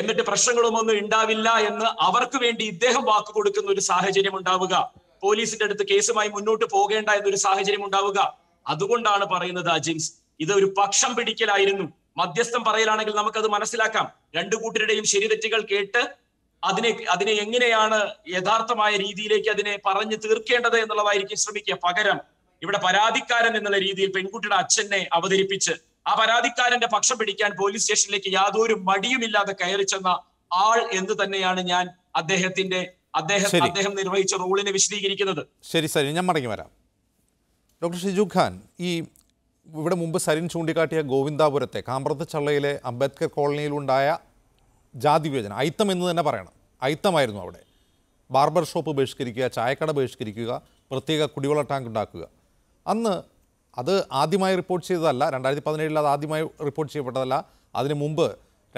എന്നിട്ട് പ്രശ്നങ്ങളും ഒന്നും ഉണ്ടാവില്ല എന്ന് അവർക്ക് വേണ്ടി ഇദ്ദേഹം വാക്ക് കൊടുക്കുന്ന ഒരു സാഹചര്യം ഉണ്ടാവുക പോലീസിന്റെ അടുത്ത് കേസുമായി മുന്നോട്ട് പോകേണ്ട എന്നൊരു സാഹചര്യം ഉണ്ടാവുക അതുകൊണ്ടാണ് പറയുന്നത് അജിൻസ് ഇത് ഒരു പക്ഷം പിടിക്കലായിരുന്നു മധ്യസ്ഥം പറയലാണെങ്കിൽ നമുക്കത് മനസ്സിലാക്കാം രണ്ടു കൂട്ടരുടെയും ശരിതെറ്റുകൾ കേട്ട് അതിനെ അതിനെ എങ്ങനെയാണ് യഥാർത്ഥമായ രീതിയിലേക്ക് അതിനെ പറഞ്ഞു തീർക്കേണ്ടത് എന്നുള്ളതായിരിക്കും ശ്രമിക്കുക പകരം ഇവിടെ പരാതിക്കാരൻ എന്നുള്ള രീതിയിൽ പെൺകുട്ടിയുടെ അച്ഛനെ അവതരിപ്പിച്ച് ആ പരാതിക്കാരന്റെ പക്ഷം പിടിക്കാൻ പോലീസ് സ്റ്റേഷനിലേക്ക് യാതൊരു മടിയുമില്ലാതെ കയറി ചെന്ന ആൾ എന്ന് തന്നെയാണ് ഞാൻ അദ്ദേഹത്തിന്റെ അദ്ദേഹം അദ്ദേഹം നിർവഹിച്ച റോളിനെ വിശദീകരിക്കുന്നത് ശരി ശരി ഞാൻ മടങ്ങി വരാം ഡോക്ടർ ഷിജു ഖാൻ ഈ ഇവിടെ മുമ്പ് സരിൻ ചൂണ്ടിക്കാട്ടിയ ഗോവിന്ദാപുരത്തെ കാമ്പ്രത്ത് ചള്ളയിലെ അംബേദ്കർ കോളനിയിലുണ്ടായ ജാതി വിവേചനം ഐത്തം എന്ന് തന്നെ പറയണം ഐത്തമായിരുന്നു അവിടെ ബാർബർ ഷോപ്പ് ബഹിഷ്കരിക്കുക ചായക്കട ബഹിഷ്കരിക്കുക പ്രത്യേക കുടിവെള്ള ടാങ്ക് ഉണ്ടാക്കുക അന്ന് അത് ആദ്യമായി റിപ്പോർട്ട് ചെയ്തതല്ല രണ്ടായിരത്തി പതിനേഴിൽ അത് ആദ്യമായി റിപ്പോർട്ട് ചെയ്യപ്പെട്ടതല്ല അതിന് മുമ്പ്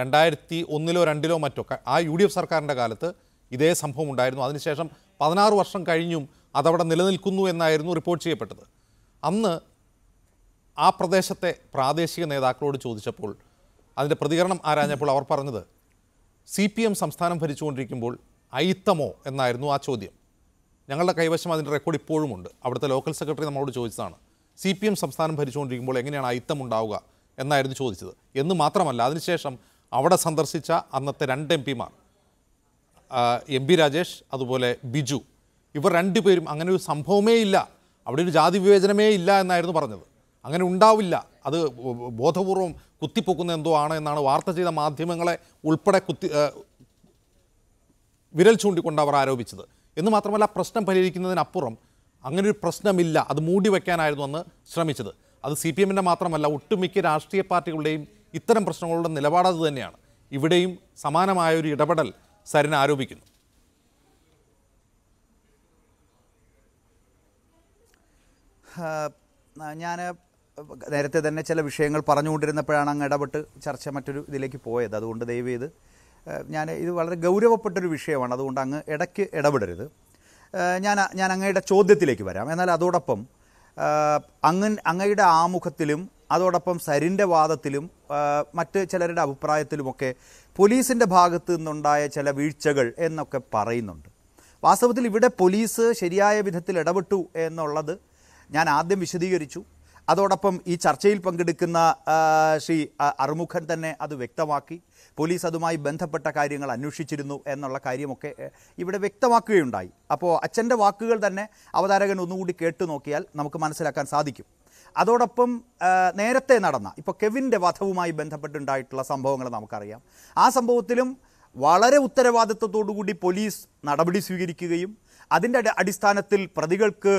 രണ്ടായിരത്തി ഒന്നിലോ രണ്ടിലോ മറ്റോ ആ യു ഡി എഫ് സർക്കാരിൻ്റെ കാലത്ത് ഇതേ സംഭവം ഉണ്ടായിരുന്നു അതിനുശേഷം പതിനാറ് വർഷം കഴിഞ്ഞും അതവിടെ നിലനിൽക്കുന്നു എന്നായിരുന്നു റിപ്പോർട്ട് ചെയ്യപ്പെട്ടത് അന്ന് ആ പ്രദേശത്തെ പ്രാദേശിക നേതാക്കളോട് ചോദിച്ചപ്പോൾ അതിൻ്റെ പ്രതികരണം ആരാഞ്ഞപ്പോൾ അവർ പറഞ്ഞത് സി പി എം സംസ്ഥാനം ഭരിച്ചുകൊണ്ടിരിക്കുമ്പോൾ അയിത്തമോ എന്നായിരുന്നു ആ ചോദ്യം ഞങ്ങളുടെ കൈവശം അതിൻ്റെ റെക്കോർഡ് ഇപ്പോഴുമുണ്ട് അവിടുത്തെ ലോക്കൽ സെക്രട്ടറി നമ്മളോട് ചോദിച്ചതാണ് സി പി എം സംസ്ഥാനം ഭരിച്ചുകൊണ്ടിരിക്കുമ്പോൾ എങ്ങനെയാണ് അയിത്തം ഉണ്ടാവുക എന്നായിരുന്നു ചോദിച്ചത് എന്ന് മാത്രമല്ല അതിനുശേഷം അവിടെ സന്ദർശിച്ച അന്നത്തെ രണ്ട് എം പിമാർ എം പി രാജേഷ് അതുപോലെ ബിജു ഇവർ രണ്ടുപേരും അങ്ങനെ ഒരു സംഭവമേ ഇല്ല അവിടെ ഒരു ജാതി വിവേചനമേ ഇല്ല എന്നായിരുന്നു പറഞ്ഞത് അങ്ങനെ ഉണ്ടാവില്ല അത് ബോധപൂർവം കുത്തിപ്പൊക്കുന്ന എന്തോ ആണ് എന്നാണ് വാർത്ത ചെയ്ത മാധ്യമങ്ങളെ ഉൾപ്പെടെ കുത്തി വിരൽ ചൂണ്ടിക്കൊണ്ട് അവർ ആരോപിച്ചത് എന്ന് മാത്രമല്ല പ്രശ്നം പരിഹരിക്കുന്നതിനപ്പുറം അങ്ങനെ ഒരു പ്രശ്നമില്ല അത് മൂടി വയ്ക്കാനായിരുന്നു അന്ന് ശ്രമിച്ചത് അത് സി പി എമ്മിൻ്റെ മാത്രമല്ല ഒട്ടുമിക്ക രാഷ്ട്രീയ പാർട്ടികളുടെയും ഇത്തരം പ്രശ്നങ്ങളുടെ നിലപാട് അത് തന്നെയാണ് ഇവിടെയും സമാനമായ ഒരു ഇടപെടൽ സരൻ ആരോപിക്കുന്നു ഞാൻ നേരത്തെ തന്നെ ചില വിഷയങ്ങൾ പറഞ്ഞുകൊണ്ടിരുന്നപ്പോഴാണ് അങ്ങ് ഇടപെട്ട് ചർച്ച മറ്റൊരു ഇതിലേക്ക് പോയത് അതുകൊണ്ട് ദയവ് ചെയ്ത് ഞാൻ ഇത് വളരെ ഗൗരവപ്പെട്ടൊരു വിഷയമാണ് അതുകൊണ്ട് അങ്ങ് ഇടയ്ക്ക് ഇടപെടരുത് ഞാൻ ഞാൻ അങ്ങയുടെ ചോദ്യത്തിലേക്ക് വരാം എന്നാൽ അതോടൊപ്പം അങ്ങൻ അങ്ങയുടെ ആമുഖത്തിലും അതോടൊപ്പം സരിൻ്റെ വാദത്തിലും മറ്റ് ചിലരുടെ അഭിപ്രായത്തിലുമൊക്കെ പോലീസിൻ്റെ ഭാഗത്തു നിന്നുണ്ടായ ചില വീഴ്ചകൾ എന്നൊക്കെ പറയുന്നുണ്ട് വാസ്തവത്തിൽ ഇവിടെ പോലീസ് ശരിയായ വിധത്തിൽ ഇടപെട്ടു എന്നുള്ളത് ഞാൻ ആദ്യം വിശദീകരിച്ചു അതോടൊപ്പം ഈ ചർച്ചയിൽ പങ്കെടുക്കുന്ന ശ്രീ അറുമുഖൻ തന്നെ അത് വ്യക്തമാക്കി പോലീസ് അതുമായി ബന്ധപ്പെട്ട കാര്യങ്ങൾ അന്വേഷിച്ചിരുന്നു എന്നുള്ള കാര്യമൊക്കെ ഇവിടെ വ്യക്തമാക്കുകയുണ്ടായി അപ്പോൾ അച്ഛൻ്റെ വാക്കുകൾ തന്നെ അവതാരകൻ ഒന്നുകൂടി കേട്ടു നോക്കിയാൽ നമുക്ക് മനസ്സിലാക്കാൻ സാധിക്കും അതോടൊപ്പം നേരത്തെ നടന്ന ഇപ്പോൾ കെവിൻ്റെ വധവുമായി ബന്ധപ്പെട്ടുണ്ടായിട്ടുള്ള സംഭവങ്ങൾ നമുക്കറിയാം ആ സംഭവത്തിലും വളരെ ഉത്തരവാദിത്വത്തോടുകൂടി പോലീസ് നടപടി സ്വീകരിക്കുകയും അതിൻ്റെ അടിസ്ഥാനത്തിൽ പ്രതികൾക്ക്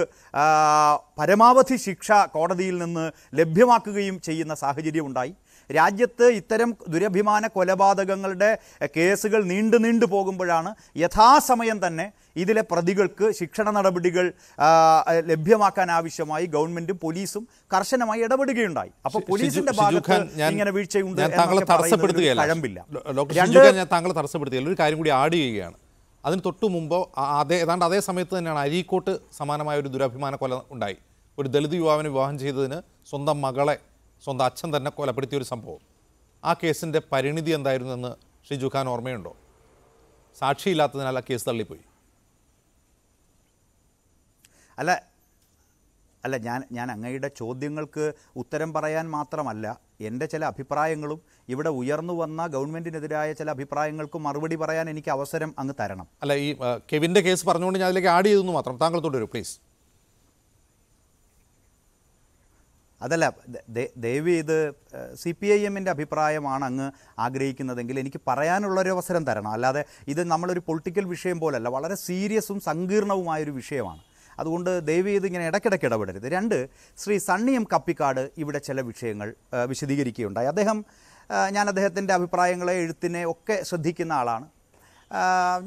പരമാവധി ശിക്ഷ കോടതിയിൽ നിന്ന് ലഭ്യമാക്കുകയും ചെയ്യുന്ന സാഹചര്യമുണ്ടായി രാജ്യത്ത് ഇത്തരം ദുരഭിമാന കൊലപാതകങ്ങളുടെ കേസുകൾ നീണ്ടു നീണ്ടു പോകുമ്പോഴാണ് യഥാസമയം തന്നെ ഇതിലെ പ്രതികൾക്ക് ശിക്ഷണ നടപടികൾ ലഭ്യമാക്കാൻ ആവശ്യമായി ഗവൺമെന്റും പോലീസും കർശനമായി ഇടപെടുകയുണ്ടായി അപ്പോൾ പോലീസിന്റെ ഭാഗത്ത് ഇങ്ങനെ വീഴ്ചയുണ്ട് താങ്കളെ തടസ്സപ്പെടുത്തുകയല്ല രണ്ട് താങ്കളെ തടസ്സപ്പെടുത്തുകയല്ല ഒരു കാര്യം കൂടി ആഡ് ചെയ്യുകയാണ് അതിന് തൊട്ടു മുമ്പോ അതേ ഏതാണ്ട് അതേ സമയത്ത് തന്നെയാണ് അരീക്കോട്ട് സമാനമായ ഒരു ദുരഭിമാന കൊല ഉണ്ടായി ഒരു ദളിത് യുവാവിനെ വിവാഹം ചെയ്തതിന് സ്വന്തം മകളെ സ്വന്തം അച്ഛൻ തന്നെ കൊലപ്പെടുത്തിയ ഒരു സംഭവം ആ കേസിൻ്റെ പരിണിതി എന്തായിരുന്നു എന്ന് ഷിജു ഖാൻ ഓർമ്മയുണ്ടോ സാക്ഷിയില്ലാത്തതിനാൽ ആ കേസ് തള്ളിപ്പോയി അല്ല അല്ല ഞാൻ ഞാൻ അങ്ങയുടെ ചോദ്യങ്ങൾക്ക് ഉത്തരം പറയാൻ മാത്രമല്ല എൻ്റെ ചില അഭിപ്രായങ്ങളും ഇവിടെ ഉയർന്നു വന്ന ഗവൺമെൻറ്റിനെതിരായ ചില അഭിപ്രായങ്ങൾക്കും മറുപടി പറയാൻ എനിക്ക് അവസരം അങ്ങ് തരണം അല്ല ഈ കെവിൻ്റെ കേസ് പറഞ്ഞുകൊണ്ട് ഞാൻ അതിലേക്ക് ആഡ് ചെയ്തെന്ന് മാത്രം താങ്കൾ തുടരും പ്ലീസ് അതല്ല ദേവി ഇത് സി പി ഐ എമ്മിൻ്റെ അഭിപ്രായമാണ് അങ്ങ് ആഗ്രഹിക്കുന്നതെങ്കിൽ എനിക്ക് പറയാനുള്ളൊരു അവസരം തരണം അല്ലാതെ ഇത് നമ്മളൊരു പൊളിറ്റിക്കൽ വിഷയം പോലല്ല വളരെ സീരിയസും സങ്കീർണവുമായൊരു വിഷയമാണ് അതുകൊണ്ട് ദയവ് ചെയ്ത് ഇങ്ങനെ ഇടയ്ക്കിടയ്ക്ക് ഇടപെടരുത് രണ്ട് ശ്രീ സണ്ണിയം കപ്പിക്കാട് ഇവിടെ ചില വിഷയങ്ങൾ വിശദീകരിക്കുകയുണ്ടായി അദ്ദേഹം ഞാൻ അദ്ദേഹത്തിൻ്റെ അഭിപ്രായങ്ങളെ എഴുത്തിനെ ഒക്കെ ശ്രദ്ധിക്കുന്ന ആളാണ്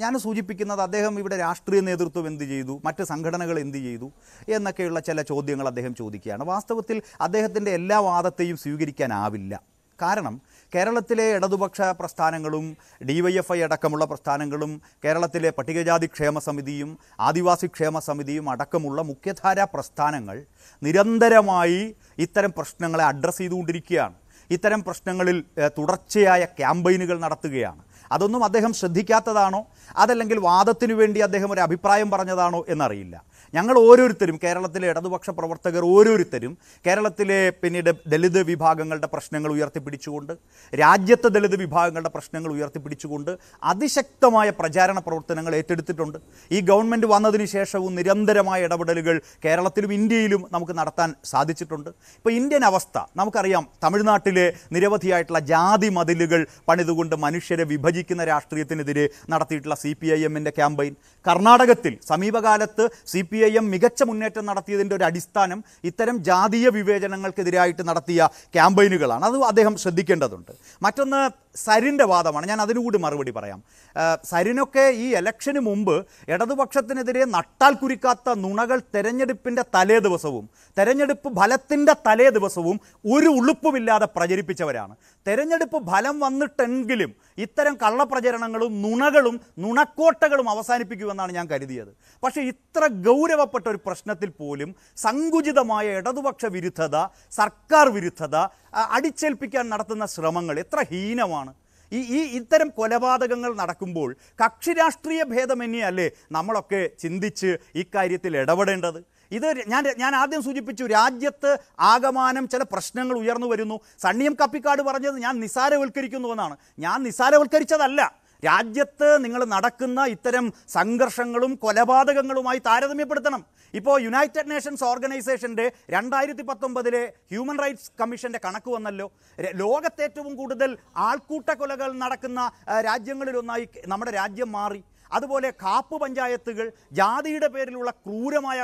ഞാൻ സൂചിപ്പിക്കുന്നത് അദ്ദേഹം ഇവിടെ രാഷ്ട്രീയ നേതൃത്വം എന്ത് ചെയ്തു മറ്റ് സംഘടനകൾ എന്ത് ചെയ്തു എന്നൊക്കെയുള്ള ചില ചോദ്യങ്ങൾ അദ്ദേഹം ചോദിക്കുകയാണ് വാസ്തവത്തിൽ അദ്ദേഹത്തിൻ്റെ എല്ലാ വാദത്തെയും സ്വീകരിക്കാനാവില്ല കാരണം കേരളത്തിലെ ഇടതുപക്ഷ പ്രസ്ഥാനങ്ങളും ഡിവൈഎഫ്ഐ അടക്കമുള്ള പ്രസ്ഥാനങ്ങളും കേരളത്തിലെ പട്ടികജാതി ക്ഷേമ സമിതിയും ആദിവാസി ക്ഷേമ സമിതിയും അടക്കമുള്ള മുഖ്യധാര പ്രസ്ഥാനങ്ങൾ നിരന്തരമായി ഇത്തരം പ്രശ്നങ്ങളെ അഡ്രസ്സ് ചെയ്തുകൊണ്ടിരിക്കുകയാണ് ഇത്തരം പ്രശ്നങ്ങളിൽ തുടർച്ചയായ ക്യാമ്പയിനുകൾ നടത്തുകയാണ് അതൊന്നും അദ്ദേഹം ശ്രദ്ധിക്കാത്തതാണോ അതല്ലെങ്കിൽ വാദത്തിനു വേണ്ടി അദ്ദേഹം ഒരു അഭിപ്രായം പറഞ്ഞതാണോ എന്നറിയില്ല ഞങ്ങൾ ഓരോരുത്തരും കേരളത്തിലെ ഇടതുപക്ഷ പ്രവർത്തകർ ഓരോരുത്തരും കേരളത്തിലെ പിന്നീട് ദളിത് വിഭാഗങ്ങളുടെ പ്രശ്നങ്ങൾ ഉയർത്തിപ്പിടിച്ചുകൊണ്ട് രാജ്യത്തെ ദളിത് വിഭാഗങ്ങളുടെ പ്രശ്നങ്ങൾ ഉയർത്തിപ്പിടിച്ചുകൊണ്ട് അതിശക്തമായ പ്രചാരണ പ്രവർത്തനങ്ങൾ ഏറ്റെടുത്തിട്ടുണ്ട് ഈ ഗവൺമെൻറ് വന്നതിന് ശേഷവും നിരന്തരമായ ഇടപെടലുകൾ കേരളത്തിലും ഇന്ത്യയിലും നമുക്ക് നടത്താൻ സാധിച്ചിട്ടുണ്ട് ഇപ്പോൾ ഇന്ത്യൻ അവസ്ഥ നമുക്കറിയാം തമിഴ്നാട്ടിലെ നിരവധിയായിട്ടുള്ള ജാതി മതിലുകൾ പണിതുകൊണ്ട് മനുഷ്യരെ വിഭജിക്കുന്ന രാഷ്ട്രീയത്തിനെതിരെ നടത്തിയിട്ടുള്ള സി പി ഐ എമ്മിൻ്റെ ക്യാമ്പയിൻ കർണാടകത്തിൽ സമീപകാലത്ത് C P P I M മികച്ച മുന്നേറ്റം നടത്തിയതിൻ്റെ ഒരു അടിസ്ഥാനം ഇത്തരം ജാതീയ വിവേചനങ്ങൾക്കെതിരായിട്ട് നടത്തിയ ക്യാമ്പയിനുകളാണ് അത് അദ്ദേഹം ശ്രദ്ധിക്കേണ്ടതുണ്ട് മറ്റൊന്ന് സരിൻ്റെ വാദമാണ് ഞാൻ അതിനുകൂടി മറുപടി പറയാം സരിനൊക്കെ ഈ ഇലക്ഷന് മുമ്പ് ഇടതുപക്ഷത്തിനെതിരെ നട്ടാൽ കുരുക്കാത്ത നുണകൾ തെരഞ്ഞെടുപ്പിൻ്റെ തലേ ദിവസവും തെരഞ്ഞെടുപ്പ് ഫലത്തിൻ്റെ തലേ ദിവസവും ഒരു ഉളുപ്പുമില്ലാതെ പ്രചരിപ്പിച്ചവരാണ് തെരഞ്ഞെടുപ്പ് ഫലം വന്നിട്ടെങ്കിലും ഇത്തരം കള്ളപ്രചരണങ്ങളും നുണകളും നുണക്കോട്ടകളും അവസാനിപ്പിക്കുമെന്നാണ് ഞാൻ കരുതിയത് പക്ഷേ ഇത്ര ഗൗരവപ്പെട്ട ഒരു പ്രശ്നത്തിൽ പോലും സങ്കുചിതമായ ഇടതുപക്ഷ വിരുദ്ധത സർക്കാർ വിരുദ്ധത അടിച്ചേൽപ്പിക്കാൻ നടത്തുന്ന ശ്രമങ്ങൾ എത്ര ഹീനമാണ് ഈ ഈ ഇത്തരം കൊലപാതകങ്ങൾ നടക്കുമ്പോൾ കക്ഷിരാഷ്ട്രീയ ഭേദമന്യല്ലേ നമ്മളൊക്കെ ചിന്തിച്ച് ഇക്കാര്യത്തിൽ ഇടപെടേണ്ടത് ഇത് ഞാൻ ഞാൻ ആദ്യം സൂചിപ്പിച്ചു രാജ്യത്ത് ആകമാനം ചില പ്രശ്നങ്ങൾ ഉയർന്നു വരുന്നു സണ്ണിയം കപ്പിക്കാട് പറഞ്ഞത് ഞാൻ എന്നാണ് ഞാൻ നിസാരവൽക്കരിച്ചതല്ല രാജ്യത്ത് നിങ്ങൾ നടക്കുന്ന ഇത്തരം സംഘർഷങ്ങളും കൊലപാതകങ്ങളുമായി താരതമ്യപ്പെടുത്തണം ഇപ്പോൾ യുണൈറ്റഡ് നേഷൻസ് ഓർഗനൈസേഷൻ്റെ രണ്ടായിരത്തി പത്തൊമ്പതിലെ ഹ്യൂമൻ റൈറ്റ്സ് കമ്മീഷൻ്റെ കണക്ക് വന്നല്ലോ ലോകത്തെ ഏറ്റവും കൂടുതൽ ആൾക്കൂട്ട കൊലകൾ നടക്കുന്ന രാജ്യങ്ങളിലൊന്നായി നമ്മുടെ രാജ്യം മാറി അതുപോലെ കാപ്പ് പഞ്ചായത്തുകൾ ജാതിയുടെ പേരിലുള്ള ക്രൂരമായ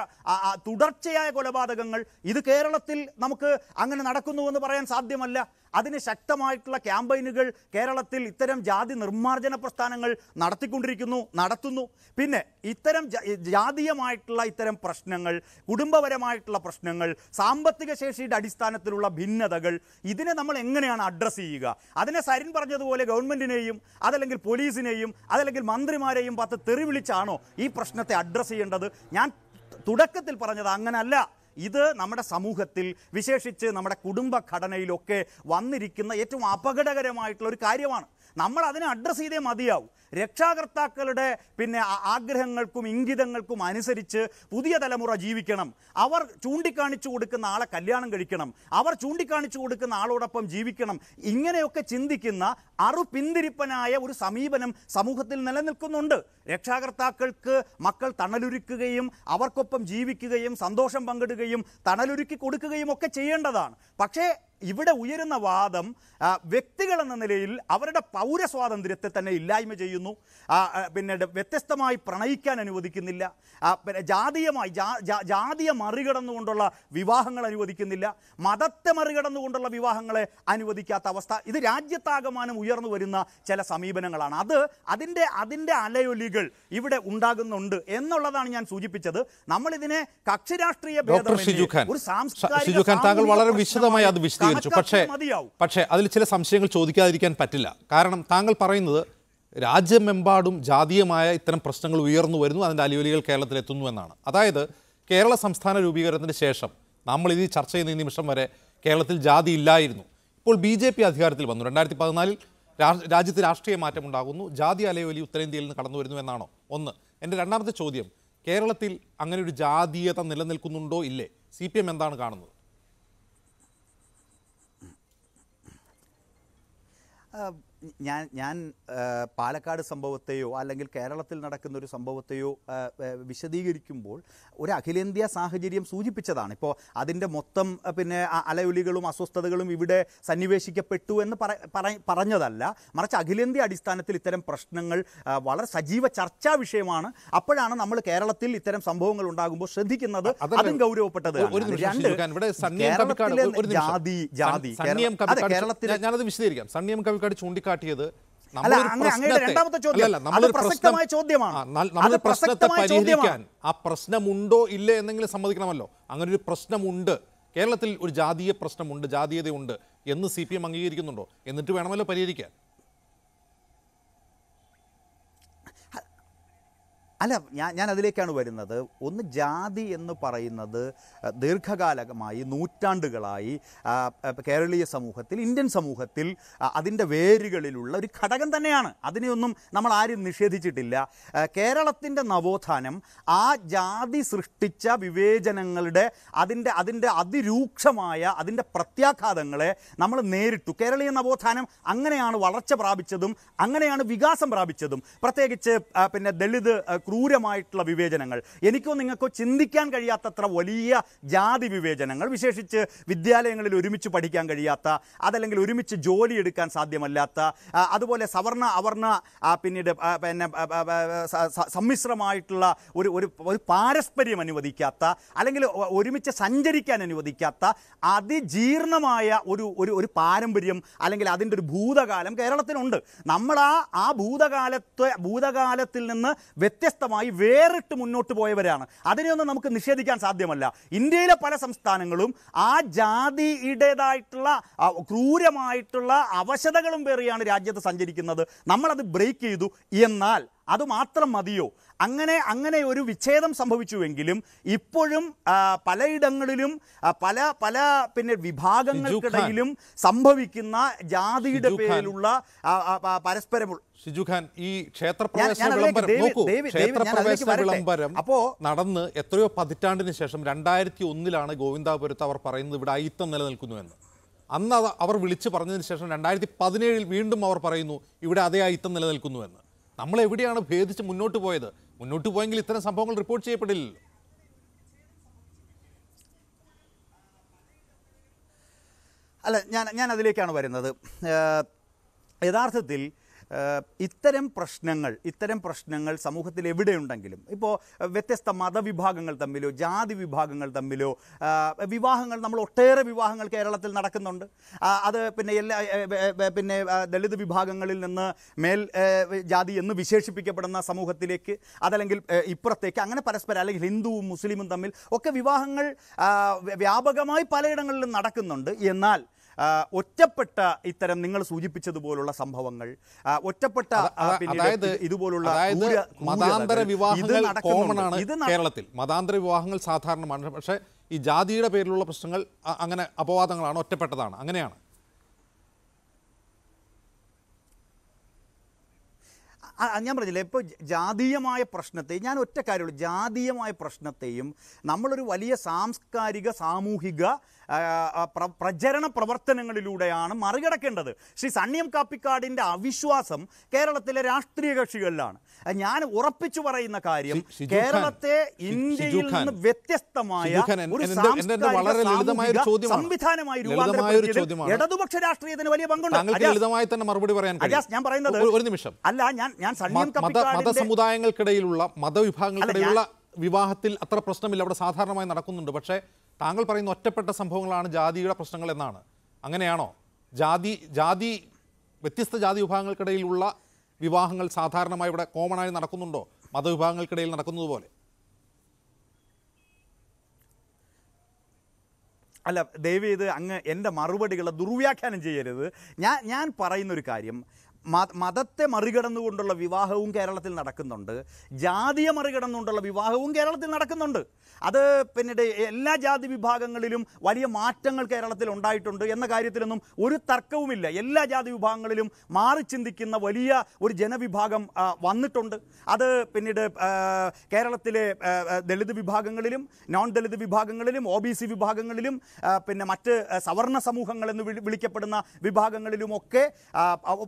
തുടർച്ചയായ കൊലപാതകങ്ങൾ ഇത് കേരളത്തിൽ നമുക്ക് അങ്ങനെ നടക്കുന്നുവെന്ന് പറയാൻ സാധ്യമല്ല അതിന് ശക്തമായിട്ടുള്ള ക്യാമ്പയിനുകൾ കേരളത്തിൽ ഇത്തരം ജാതി നിർമ്മാർജ്ജന പ്രസ്ഥാനങ്ങൾ നടത്തിക്കൊണ്ടിരിക്കുന്നു നടത്തുന്നു പിന്നെ ഇത്തരം ജാതീയമായിട്ടുള്ള ഇത്തരം പ്രശ്നങ്ങൾ കുടുംബപരമായിട്ടുള്ള പ്രശ്നങ്ങൾ സാമ്പത്തിക ശേഷിയുടെ അടിസ്ഥാനത്തിലുള്ള ഭിന്നതകൾ ഇതിനെ നമ്മൾ എങ്ങനെയാണ് അഡ്രസ്സ് ചെയ്യുക അതിനെ സരിൻ പറഞ്ഞതുപോലെ ഗവൺമെൻറ്റിനെയും അതല്ലെങ്കിൽ പോലീസിനെയും അതല്ലെങ്കിൽ മന്ത്രിമാരെയും പത്ത് തെറിവിളിച്ചാണോ ഈ പ്രശ്നത്തെ അഡ്രസ്സ് ചെയ്യേണ്ടത് ഞാൻ തുടക്കത്തിൽ പറഞ്ഞത് അങ്ങനല്ല ഇത് നമ്മുടെ സമൂഹത്തിൽ വിശേഷിച്ച് നമ്മുടെ കുടുംബഘടനയിലൊക്കെ വന്നിരിക്കുന്ന ഏറ്റവും അപകടകരമായിട്ടുള്ള ഒരു കാര്യമാണ് നമ്മൾ അതിനെ അഡ്രസ്സ് ചെയ്തേ മതിയാവും രക്ഷാകർത്താക്കളുടെ പിന്നെ ആഗ്രഹങ്ങൾക്കും ഇംഗിതങ്ങൾക്കും അനുസരിച്ച് പുതിയ തലമുറ ജീവിക്കണം അവർ ചൂണ്ടിക്കാണിച്ചു കൊടുക്കുന്ന ആളെ കല്യാണം കഴിക്കണം അവർ ചൂണ്ടിക്കാണിച്ചു കൊടുക്കുന്ന ആളോടൊപ്പം ജീവിക്കണം ഇങ്ങനെയൊക്കെ ചിന്തിക്കുന്ന അറുപിന്തിരിപ്പനായ ഒരു സമീപനം സമൂഹത്തിൽ നിലനിൽക്കുന്നുണ്ട് രക്ഷാകർത്താക്കൾക്ക് മക്കൾ തണലൊരുക്കുകയും അവർക്കൊപ്പം ജീവിക്കുകയും സന്തോഷം പങ്കിടുകയും തണലൊരുക്കി കൊടുക്കുകയും ഒക്കെ ചെയ്യേണ്ടതാണ് പക്ഷേ ഇവിടെ ഉയരുന്ന വാദം വ്യക്തികൾ എന്ന നിലയിൽ അവരുടെ പൗരസ്വാതന്ത്ര്യത്തെ തന്നെ ഇല്ലായ്മ ചെയ്യുന്നു പിന്നെ വ്യത്യസ്തമായി പ്രണയിക്കാൻ അനുവദിക്കുന്നില്ല പിന്നെ ജാതീയമായി ജാതിയെ മറികടന്നുകൊണ്ടുള്ള വിവാഹങ്ങൾ അനുവദിക്കുന്നില്ല മതത്തെ മറികടന്നുകൊണ്ടുള്ള വിവാഹങ്ങളെ അനുവദിക്കാത്ത അവസ്ഥ ഇത് രാജ്യത്താകമാനം ഉയർന്നു വരുന്ന ചില സമീപനങ്ങളാണ് അത് അതിൻ്റെ അതിൻ്റെ അലയൊലികൾ ഇവിടെ ഉണ്ടാകുന്നുണ്ട് എന്നുള്ളതാണ് ഞാൻ സൂചിപ്പിച്ചത് നമ്മളിതിനെ കക്ഷിരാഷ്ട്രീയ ഭേദം ഒരു സാംസ്കാരിക താങ്കൾ വളരെ വിശദമായി അത് സ്വീകരിച്ചു പക്ഷേ പക്ഷേ അതിൽ ചില സംശയങ്ങൾ ചോദിക്കാതിരിക്കാൻ പറ്റില്ല കാരണം താങ്കൾ പറയുന്നത് രാജ്യമെമ്പാടും ജാതീയമായ ഇത്തരം പ്രശ്നങ്ങൾ ഉയർന്നു വരുന്നു അതിൻ്റെ അലിവലികൾ എത്തുന്നു എന്നാണ് അതായത് കേരള സംസ്ഥാന രൂപീകരണത്തിന് ശേഷം നമ്മൾ ഇത് ചർച്ച ചെയ്യുന്ന ഈ നിമിഷം വരെ കേരളത്തിൽ ജാതി ഇല്ലായിരുന്നു ഇപ്പോൾ ബി ജെ പി അധികാരത്തിൽ വന്നു രണ്ടായിരത്തി പതിനാലിൽ രാജ്യത്ത് രാഷ്ട്രീയ മാറ്റം ഉണ്ടാകുന്നു ജാതി അലയോലി ഉത്തരേന്ത്യയിൽ നിന്ന് കടന്നു വരുന്നു എന്നാണോ ഒന്ന് എൻ്റെ രണ്ടാമത്തെ ചോദ്യം കേരളത്തിൽ അങ്ങനെ ഒരു ജാതീയത നിലനിൽക്കുന്നുണ്ടോ ഇല്ലേ സി എന്താണ് കാണുന്നത് uh, ഞാൻ ഞാൻ പാലക്കാട് സംഭവത്തെയോ അല്ലെങ്കിൽ കേരളത്തിൽ നടക്കുന്ന ഒരു സംഭവത്തെയോ വിശദീകരിക്കുമ്പോൾ ഒരു അഖിലേന്ത്യാ സാഹചര്യം സൂചിപ്പിച്ചതാണ് ഇപ്പോൾ അതിൻ്റെ മൊത്തം പിന്നെ അലയുലികളും അസ്വസ്ഥതകളും ഇവിടെ സന്നിവേശിക്കപ്പെട്ടു എന്ന് പറഞ്ഞതല്ല മറിച്ച് അഖിലേന്ത്യ അടിസ്ഥാനത്തിൽ ഇത്തരം പ്രശ്നങ്ങൾ വളരെ സജീവ ചർച്ചാ വിഷയമാണ് അപ്പോഴാണ് നമ്മൾ കേരളത്തിൽ ഇത്തരം സംഭവങ്ങൾ ഉണ്ടാകുമ്പോൾ ശ്രദ്ധിക്കുന്നത് അതും ഗൗരവപ്പെട്ടത് ജാതി ജാതി കേരളത്തിലെ ഞാനത് വിശദീകരിക്കാം സണ്ണിയം കവിക്കാട് ചൂണ്ടിക്കാട്ടി ചൂണ്ടിക്കാട്ടിയത് പ്രസക്തമായ ചോദ്യമാണ് നമ്മൾ പ്രശ്നത്തെ പരിഹരിക്കാൻ ആ പ്രശ്നമുണ്ടോ ഇല്ലേ എന്നെങ്കിലും സമ്മതിക്കണമല്ലോ അങ്ങനെ ഒരു പ്രശ്നമുണ്ട് കേരളത്തിൽ ഒരു ജാതീയ പ്രശ്നമുണ്ട് ജാതീയതയുണ്ട് എന്ന് സി പി എം അംഗീകരിക്കുന്നുണ്ടോ എന്നിട്ട് വേണമല്ലോ പരിഹരിക്കാൻ അല്ല ഞാൻ ഞാൻ അതിലേക്കാണ് വരുന്നത് ഒന്ന് ജാതി എന്ന് പറയുന്നത് ദീർഘകാലമായി നൂറ്റാണ്ടുകളായി കേരളീയ സമൂഹത്തിൽ ഇന്ത്യൻ സമൂഹത്തിൽ അതിൻ്റെ വേരുകളിലുള്ള ഒരു ഘടകം തന്നെയാണ് അതിനെയൊന്നും നമ്മൾ ആരും നിഷേധിച്ചിട്ടില്ല കേരളത്തിൻ്റെ നവോത്ഥാനം ആ ജാതി സൃഷ്ടിച്ച വിവേചനങ്ങളുടെ അതിൻ്റെ അതിൻ്റെ അതിരൂക്ഷമായ അതിൻ്റെ പ്രത്യാഘാതങ്ങളെ നമ്മൾ നേരിട്ടു കേരളീയ നവോത്ഥാനം അങ്ങനെയാണ് വളർച്ച പ്രാപിച്ചതും അങ്ങനെയാണ് വികാസം പ്രാപിച്ചതും പ്രത്യേകിച്ച് പിന്നെ ദളിത് ക്രൂരമായിട്ടുള്ള വിവേചനങ്ങൾ എനിക്കോ നിങ്ങൾക്കോ ചിന്തിക്കാൻ കഴിയാത്തത്ര വലിയ ജാതി വിവേചനങ്ങൾ വിശേഷിച്ച് വിദ്യാലയങ്ങളിൽ ഒരുമിച്ച് പഠിക്കാൻ കഴിയാത്ത അതല്ലെങ്കിൽ ഒരുമിച്ച് ജോലി എടുക്കാൻ സാധ്യമല്ലാത്ത അതുപോലെ സവർണ അവർണ പിന്നീട് പിന്നെ സമ്മിശ്രമായിട്ടുള്ള ഒരു ഒരു ഒരു പാരസ്പര്യം അനുവദിക്കാത്ത അല്ലെങ്കിൽ ഒരുമിച്ച് സഞ്ചരിക്കാൻ അനുവദിക്കാത്ത അതിജീർണമായ ഒരു ഒരു ഒരു പാരമ്പര്യം അല്ലെങ്കിൽ അതിൻ്റെ ഒരു ഭൂതകാലം കേരളത്തിനുണ്ട് നമ്മൾ ആ ആ ഭൂതകാലത്തെ ഭൂതകാലത്തിൽ നിന്ന് വ്യത്യസ്ത വ്യത്യസ്തമായി വേറിട്ട് മുന്നോട്ട് പോയവരാണ് അതിനെയൊന്നും നമുക്ക് നിഷേധിക്കാൻ സാധ്യമല്ല ഇന്ത്യയിലെ പല സംസ്ഥാനങ്ങളും ആ ജാതിയുടേതായിട്ടുള്ള ക്രൂരമായിട്ടുള്ള അവശതകളും പേറിയാണ് രാജ്യത്ത് സഞ്ചരിക്കുന്നത് നമ്മളത് ബ്രേക്ക് ചെയ്തു എന്നാൽ അതുമാത്രം മതിയോ അങ്ങനെ അങ്ങനെ ഒരു വിച്ഛേദം സംഭവിച്ചുവെങ്കിലും ഇപ്പോഴും പലയിടങ്ങളിലും പല പല പിന്നെ വിഭാഗങ്ങൾക്കിടയിലും സംഭവിക്കുന്ന ജാതിയുടെ പേരിലുള്ള പരസ്പരം ഷിജു ഈ ക്ഷേത്രപ്രവേശന വിളംബരം നോക്കൂ ക്ഷേത്രപ്രവേശന വിളംബരം അപ്പോ നടന്ന് എത്രയോ പതിറ്റാണ്ടിന് ശേഷം രണ്ടായിരത്തി ഒന്നിലാണ് ഗോവിന്ദാപുരത്ത് അവർ പറയുന്നത് ഇവിടെ അയിത്തം നിലനിൽക്കുന്നു എന്ന് അന്ന് അവർ വിളിച്ചു പറഞ്ഞതിന് ശേഷം രണ്ടായിരത്തി പതിനേഴിൽ വീണ്ടും അവർ പറയുന്നു ഇവിടെ അതേ അയിത്തം നിലനിൽക്കുന്നു എന്ന് നമ്മൾ എവിടെയാണ് ഭേദിച്ച് മുന്നോട്ട് പോയത് മുന്നോട്ട് പോയെങ്കിൽ ഇത്തരം സംഭവങ്ങൾ റിപ്പോർട്ട് ചെയ്യപ്പെടില്ലല്ലോ അല്ല ഞാൻ ഞാൻ അതിലേക്കാണ് വരുന്നത് യഥാർത്ഥത്തിൽ ഇത്തരം പ്രശ്നങ്ങൾ ഇത്തരം പ്രശ്നങ്ങൾ സമൂഹത്തിൽ എവിടെയുണ്ടെങ്കിലും ഇപ്പോൾ വ്യത്യസ്ത മതവിഭാഗങ്ങൾ തമ്മിലോ ജാതി വിഭാഗങ്ങൾ തമ്മിലോ വിവാഹങ്ങൾ നമ്മൾ ഒട്ടേറെ വിവാഹങ്ങൾ കേരളത്തിൽ നടക്കുന്നുണ്ട് അത് പിന്നെ എല്ലാ പിന്നെ ദളിത് വിഭാഗങ്ങളിൽ നിന്ന് മേൽ ജാതി എന്ന് വിശേഷിപ്പിക്കപ്പെടുന്ന സമൂഹത്തിലേക്ക് അതല്ലെങ്കിൽ ഇപ്പുറത്തേക്ക് അങ്ങനെ പരസ്പരം അല്ലെങ്കിൽ ഹിന്ദുവും മുസ്ലിമും തമ്മിൽ ഒക്കെ വിവാഹങ്ങൾ വ്യാപകമായി പലയിടങ്ങളിലും നടക്കുന്നുണ്ട് എന്നാൽ ഒറ്റപ്പെട്ട ഇത്തരം നിങ്ങൾ സൂചിപ്പിച്ചതുപോലുള്ള സംഭവങ്ങൾ ഒറ്റപ്പെട്ട അതായത് ഇതുപോലുള്ള മതാന്തര വിവാഹങ്ങൾ കോമൺ ആണ് കേരളത്തിൽ മതാന്തര വിവാഹങ്ങൾ സാധാരണമാണ് പക്ഷേ ഈ ജാതിയുടെ പേരിലുള്ള പ്രശ്നങ്ങൾ അങ്ങനെ അപവാദങ്ങളാണ് ഒറ്റപ്പെട്ടതാണ് അങ്ങനെയാണ് ഞാൻ പറഞ്ഞില്ലേ ഇപ്പോൾ ജാതീയമായ പ്രശ്നത്തെ ഞാൻ ഒറ്റ കാര്യമുള്ളൂ ജാതീയമായ പ്രശ്നത്തെയും നമ്മളൊരു വലിയ സാംസ്കാരിക സാമൂഹിക പ്രചരണ പ്രവർത്തനങ്ങളിലൂടെയാണ് മറികടക്കേണ്ടത് ശ്രീ സണ്ണിയം കാപ്പിക്കാടിന്റെ അവിശ്വാസം കേരളത്തിലെ രാഷ്ട്രീയ കക്ഷികളിലാണ് ഞാൻ ഉറപ്പിച്ചു പറയുന്ന കാര്യം കേരളത്തെ ഇന്ത്യയിൽ നിന്ന് വ്യത്യസ്തമായ ഒരു സംവിധാനമായി ഇടതുപക്ഷ രാഷ്ട്രീയത്തിന് വലിയ പങ്കുണ്ട് മറുപടി പറയാൻ ഞാൻ പറയുന്നത് ഒരു നിമിഷം അല്ല ഞാൻ ഞാൻ സണ്ണിയം മതവിഭാഗങ്ങൾക്കിടയിലുള്ള വിവാഹത്തിൽ അത്ര പ്രശ്നമില്ല അവിടെ സാധാരണമായി നടക്കുന്നുണ്ട് പക്ഷേ താങ്കൾ പറയുന്ന ഒറ്റപ്പെട്ട സംഭവങ്ങളാണ് ജാതിയുടെ പ്രശ്നങ്ങൾ എന്നാണ് അങ്ങനെയാണോ ജാതി ജാതി വ്യത്യസ്ത ജാതി വിഭാഗങ്ങൾക്കിടയിലുള്ള വിവാഹങ്ങൾ സാധാരണമായി ഇവിടെ കോമണായി നടക്കുന്നുണ്ടോ മതവിഭാഗങ്ങൾക്കിടയിൽ നടക്കുന്നത് പോലെ അല്ല ദയവ് ചെയ്ത് അങ്ങ് എൻ്റെ മറുപടികളെ ദുർവ്യാഖ്യാനം ചെയ്യരുത് ഞാൻ ഞാൻ പറയുന്നൊരു കാര്യം മതത്തെ മറികടന്നുകൊണ്ടുള്ള വിവാഹവും കേരളത്തിൽ നടക്കുന്നുണ്ട് ജാതിയെ മറികടന്നുകൊണ്ടുള്ള വിവാഹവും കേരളത്തിൽ നടക്കുന്നുണ്ട് അത് പിന്നീട് എല്ലാ ജാതി വിഭാഗങ്ങളിലും വലിയ മാറ്റങ്ങൾ കേരളത്തിൽ ഉണ്ടായിട്ടുണ്ട് എന്ന കാര്യത്തിലൊന്നും ഒരു തർക്കവുമില്ല എല്ലാ ജാതി വിഭാഗങ്ങളിലും മാറി ചിന്തിക്കുന്ന വലിയ ഒരു ജനവിഭാഗം വന്നിട്ടുണ്ട് അത് പിന്നീട് കേരളത്തിലെ ദളിത് വിഭാഗങ്ങളിലും നോൺ ദളിത് വിഭാഗങ്ങളിലും ഒ ബി സി വിഭാഗങ്ങളിലും പിന്നെ മറ്റ് സവർണ സമൂഹങ്ങളെന്ന് വിളിക്കപ്പെടുന്ന വിഭാഗങ്ങളിലുമൊക്കെ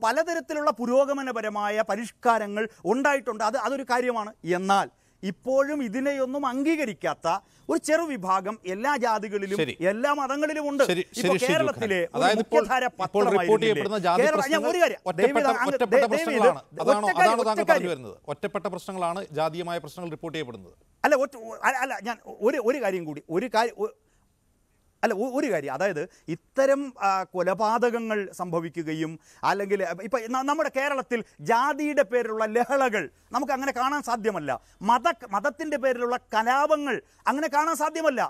പലതരം തരത്തിലുള്ള പുരോഗമനപരമായ പരിഷ്കാരങ്ങൾ ഉണ്ടായിട്ടുണ്ട് അത് അതൊരു കാര്യമാണ് എന്നാൽ ഇപ്പോഴും ഇതിനെയൊന്നും അംഗീകരിക്കാത്ത ഒരു ചെറുവിഭാഗം എല്ലാ ജാതികളിലും എല്ലാ മതങ്ങളിലും ഉണ്ട് കേരളത്തിലെ മുഖ്യധാര ഒറ്റപ്പെട്ട പ്രശ്നങ്ങളാണ് ജാതീയമായ പ്രശ്നങ്ങൾ റിപ്പോർട്ട് ചെയ്യപ്പെടുന്നത് അല്ല അല്ല ഞാൻ ഒരു ഒരു കാര്യം കൂടി ഒരു കാര്യം അല്ല ഒരു കാര്യം അതായത് ഇത്തരം കൊലപാതകങ്ങൾ സംഭവിക്കുകയും അല്ലെങ്കിൽ ഇപ്പം നമ്മുടെ കേരളത്തിൽ ജാതിയുടെ പേരിലുള്ള ലഹളകൾ നമുക്ക് അങ്ങനെ കാണാൻ സാധ്യമല്ല മത മതത്തിൻ്റെ പേരിലുള്ള കലാപങ്ങൾ അങ്ങനെ കാണാൻ സാധ്യമല്ല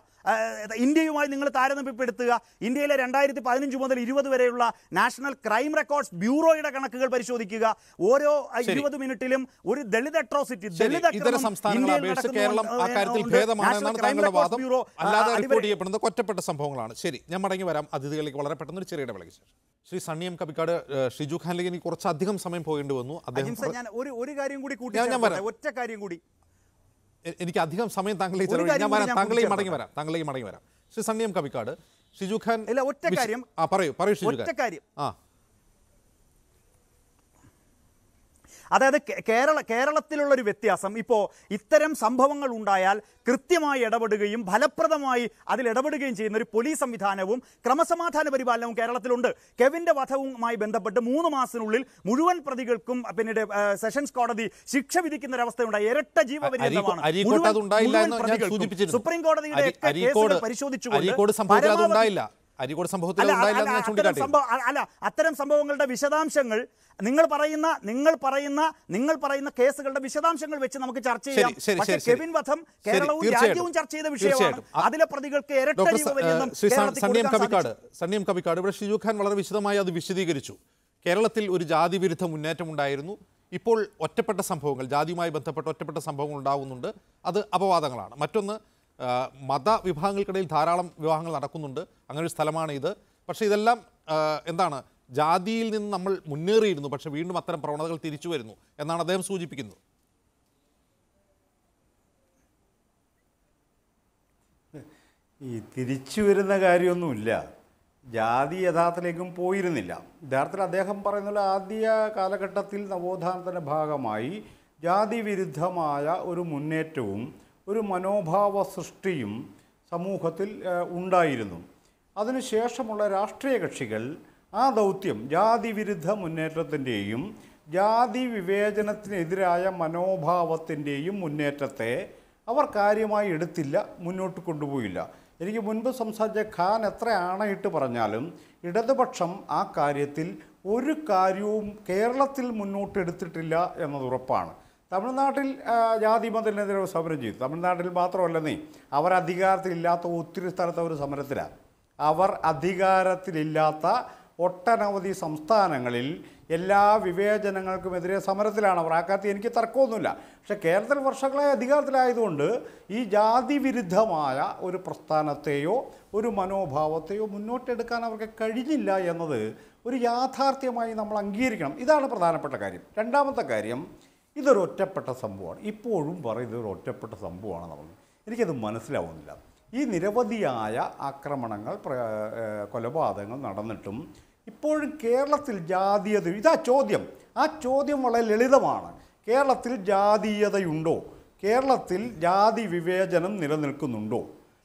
ഇന്ത്യയുമായി നിങ്ങൾ താരതമ്യപ്പെടുത്തുക ഇന്ത്യയിലെ രണ്ടായിരത്തി പതിനഞ്ച് മുതൽ ഇരുപത് വരെയുള്ള നാഷണൽ ക്രൈം റെക്കോർഡ്സ് ബ്യൂറോയുടെ കണക്കുകൾ പരിശോധിക്കുക ഓരോ ഇരുപത് മിനിറ്റിലും ഒരു ദളിത് അട്രോസിറ്റി ദളിത് കേരളം ഭേദമാണ് എന്നാണ് താങ്കളുടെ വാദം അല്ലാതെ റിപ്പോർട്ട് ചെയ്യപ്പെടുന്നത് ഒറ്റപ്പെട്ട സംഭവം സംഭവങ്ങളാണ് ശരി ഞാൻ മടങ്ങി വരാം അതിഥികളിലേക്ക് വളരെ പെട്ടെന്ന് ഒരു ചെറിയ ഇടവേളയ്ക്ക് ശേഷം ശ്രീ സണ്ണിയം കപിക്കാട് ഷിജു ഖാനിലേക്ക് എനിക്ക് കുറച്ചധികം സമയം പോകേണ്ടി വന്നു അദ്ദേഹം ഞാൻ ഒരു ഒരു കൂടി ഒറ്റ കാര്യം കൂടി എനിക്ക് അധികം സമയം താങ്കളെ ഞാൻ വരാം താങ്കളെയും മടങ്ങി വരാം താങ്കളെയും മടങ്ങി വരാം ശ്രീ സണ്ണിയം കപിക്കാട് ഷിജു ഖാൻ ഒറ്റ കാര്യം ആ പറയൂ പറയൂ ഷിജു ഖാൻ ആ അതായത് കേരള കേരളത്തിലുള്ളൊരു വ്യത്യാസം ഇപ്പോൾ ഇത്തരം സംഭവങ്ങൾ ഉണ്ടായാൽ കൃത്യമായി ഇടപെടുകയും ഫലപ്രദമായി അതിൽ ഇടപെടുകയും ചെയ്യുന്ന ഒരു പോലീസ് സംവിധാനവും ക്രമസമാധാന പരിപാലനവും കേരളത്തിലുണ്ട് കെവിൻ്റെ വധവുമായി ബന്ധപ്പെട്ട് മൂന്ന് മാസത്തിനുള്ളിൽ മുഴുവൻ പ്രതികൾക്കും പിന്നീട് സെഷൻസ് കോടതി ശിക്ഷ വിധിക്കുന്ന ഒരവസ്ഥയുണ്ടായി ഇരട്ട ജീവപര്യന്തമാണ് സുപ്രീം കോടതിയുടെ കേസുകൾ പരിശോധിച്ചുകൊണ്ട് അരികോട് സംഭവത്തിൽ അല്ല അത്തരം സംഭവങ്ങളുടെ വിശദാംശങ്ങൾ നിങ്ങൾ പറയുന്ന നിങ്ങൾ പറയുന്ന നിങ്ങൾ പറയുന്ന കേസുകളുടെ വിശദാംശങ്ങൾ വെച്ച് നമുക്ക് ചർച്ച ചെയ്യാം കെവിൻ വധം കേരളവും രാജ്യവും ചർച്ച ചെയ്ത വിഷയമാണ് അതിലെ പ്രതികൾക്ക് സണ്ണിയം കവിക്കാട് സണ്ണിയം കവിക്കാട് ഇവിടെ ഷിജു ഖാൻ വളരെ വിശദമായി അത് വിശദീകരിച്ചു കേരളത്തിൽ ഒരു ജാതി വിരുദ്ധ മുന്നേറ്റം ഉണ്ടായിരുന്നു ഇപ്പോൾ ഒറ്റപ്പെട്ട സംഭവങ്ങൾ ജാതിയുമായി ബന്ധപ്പെട്ട ഒറ്റപ്പെട്ട സംഭവങ്ങൾ ഉണ്ടാകുന്നുണ്ട് അത് അപവാദങ്ങളാണ് മറ്റൊന്ന് മതവിഭാഗങ്ങൾക്കിടയിൽ ധാരാളം വിവാഹങ്ങൾ നടക്കുന്നുണ്ട് അങ്ങനെ ഒരു സ്ഥലമാണ് ഇത് പക്ഷേ ഇതെല്ലാം എന്താണ് ജാതിയിൽ നിന്ന് നമ്മൾ മുന്നേറിയിരുന്നു പക്ഷേ വീണ്ടും അത്തരം പ്രവണതകൾ തിരിച്ചു വരുന്നു എന്നാണ് അദ്ദേഹം സൂചിപ്പിക്കുന്നത് ഈ തിരിച്ചു വരുന്ന കാര്യമൊന്നുമില്ല ജാതി യഥാർത്ഥത്തിലേക്കും പോയിരുന്നില്ല യഥാർത്ഥത്തിൽ അദ്ദേഹം പറയുന്ന ആദ്യ കാലഘട്ടത്തിൽ നവോത്ഥാനത്തിൻ്റെ ഭാഗമായി ജാതി വിരുദ്ധമായ ഒരു മുന്നേറ്റവും ഒരു മനോഭാവ സൃഷ്ടിയും സമൂഹത്തിൽ ഉണ്ടായിരുന്നു അതിനുശേഷമുള്ള രാഷ്ട്രീയ കക്ഷികൾ ആ ദൗത്യം ജാതിവിരുദ്ധ മുന്നേറ്റത്തിൻ്റെയും ജാതി വിവേചനത്തിനെതിരായ മനോഭാവത്തിൻ്റെയും മുന്നേറ്റത്തെ അവർ കാര്യമായി എടുത്തില്ല മുന്നോട്ട് കൊണ്ടുപോയില്ല എനിക്ക് മുൻപ് സംസാരിച്ച ഖാൻ എത്ര ആണയിട്ട് പറഞ്ഞാലും ഇടതുപക്ഷം ആ കാര്യത്തിൽ ഒരു കാര്യവും കേരളത്തിൽ മുന്നോട്ടെടുത്തിട്ടില്ല എന്നത് ഉറപ്പാണ് തമിഴ്നാട്ടിൽ ജാതി മതത്തിനെതിരെ സമരം ചെയ്തു തമിഴ്നാട്ടിൽ മാത്രമല്ലെന്നേ അവർ അധികാരത്തിലില്ലാത്ത ഒത്തിരി സ്ഥലത്ത് അവർ സമരത്തിലാണ് അവർ അധികാരത്തിലില്ലാത്ത ഒട്ടനവധി സംസ്ഥാനങ്ങളിൽ എല്ലാ വിവേചനങ്ങൾക്കുമെതിരെ സമരത്തിലാണ് അവർ ആ എനിക്ക് തർക്കമൊന്നുമില്ല പക്ഷേ കേരളത്തിൽ വർഷങ്ങളായി അധികാരത്തിലായതുകൊണ്ട് ഈ ജാതി വിരുദ്ധമായ ഒരു പ്രസ്ഥാനത്തെയോ ഒരു മനോഭാവത്തെയോ മുന്നോട്ടെടുക്കാൻ അവർക്ക് കഴിഞ്ഞില്ല എന്നത് ഒരു യാഥാർത്ഥ്യമായി നമ്മൾ അംഗീകരിക്കണം ഇതാണ് പ്രധാനപ്പെട്ട കാര്യം രണ്ടാമത്തെ കാര്യം ഇതൊരു ഒറ്റപ്പെട്ട സംഭവമാണ് ഇപ്പോഴും പറയും ഇതൊരു ഒറ്റപ്പെട്ട സംഭവമാണ് നമ്മൾ എനിക്കത് മനസ്സിലാവുന്നില്ല ഈ നിരവധിയായ ആക്രമണങ്ങൾ കൊലപാതകങ്ങൾ നടന്നിട്ടും ഇപ്പോഴും കേരളത്തിൽ ജാതീയത ഇതാ ചോദ്യം ആ ചോദ്യം വളരെ ലളിതമാണ് കേരളത്തിൽ ജാതീയതയുണ്ടോ കേരളത്തിൽ ജാതി വിവേചനം നിലനിൽക്കുന്നുണ്ടോ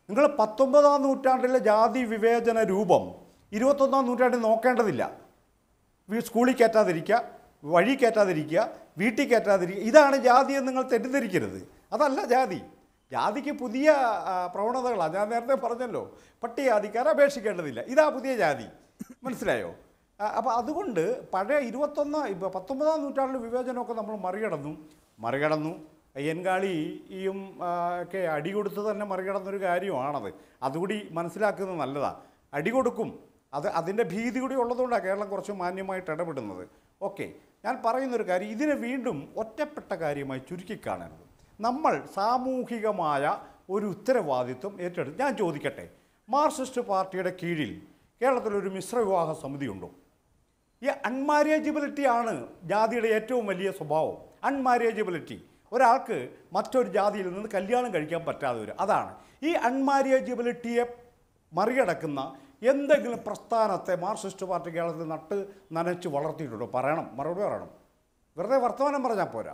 നിങ്ങൾ പത്തൊമ്പതാം നൂറ്റാണ്ടിലെ ജാതി വിവേചന രൂപം ഇരുപത്തൊന്നാം നൂറ്റാണ്ടിൽ നോക്കേണ്ടതില്ല സ്കൂളിൽ കയറ്റാതിരിക്കുക വഴി കയറ്റാതിരിക്കുക വീട്ടിൽ കയറ്റാതിരിക്കുക ഇതാണ് ജാതി എന്ന് നിങ്ങൾ തെറ്റിദ്ധരിക്കരുത് അതല്ല ജാതി ജാതിക്ക് പുതിയ പ്രവണതകളാണ് ഞാൻ നേരത്തെ പറഞ്ഞല്ലോ പട്ടികജാതിക്കാരെ അപേക്ഷിക്കേണ്ടതില്ല ഇതാ പുതിയ ജാതി മനസ്സിലായോ അപ്പോൾ അതുകൊണ്ട് പഴയ ഇരുപത്തൊന്ന് ഇപ്പോൾ പത്തൊമ്പതാം നൂറ്റാണ്ടിൽ വിവേചനമൊക്കെ നമ്മൾ മറികടന്നു മറികടന്നു അയ്യൻകാളിയും ഒക്കെ അടി കൊടുത്ത് തന്നെ മറികടന്നൊരു കാര്യമാണത് അതുകൂടി മനസ്സിലാക്കുന്നത് നല്ലതാണ് കൊടുക്കും അത് അതിൻ്റെ ഭീതി കൂടി ഉള്ളതുകൊണ്ടാണ് കേരളം കുറച്ച് മാന്യമായിട്ട് ഇടപെടുന്നത് ഓക്കെ ഞാൻ പറയുന്നൊരു കാര്യം ഇതിനെ വീണ്ടും ഒറ്റപ്പെട്ട കാര്യമായി ചുരുക്കിക്കാണരുത് നമ്മൾ സാമൂഹികമായ ഒരു ഉത്തരവാദിത്വം ഏറ്റെടുത്ത് ഞാൻ ചോദിക്കട്ടെ മാർക്സിസ്റ്റ് പാർട്ടിയുടെ കീഴിൽ കേരളത്തിലൊരു മിശ്രവിവാഹ സമിതിയുണ്ടോ ഈ അൺമാരേജബിലിറ്റി ആണ് ജാതിയുടെ ഏറ്റവും വലിയ സ്വഭാവം അൺമാരേജബിലിറ്റി ഒരാൾക്ക് മറ്റൊരു ജാതിയിൽ നിന്ന് കല്യാണം കഴിക്കാൻ പറ്റാതെ വരും അതാണ് ഈ അൺമാരേജബിലിറ്റിയെ മറികടക്കുന്ന എന്തെങ്കിലും പ്രസ്ഥാനത്തെ മാർക്സിസ്റ്റ് പാർട്ടി കേരളത്തിൽ നട്ട് നനച്ച് വളർത്തിയിട്ടുണ്ടോ പറയണം മറുപടി പറയണം വെറുതെ വർത്തമാനം പറഞ്ഞാൽ പോരാ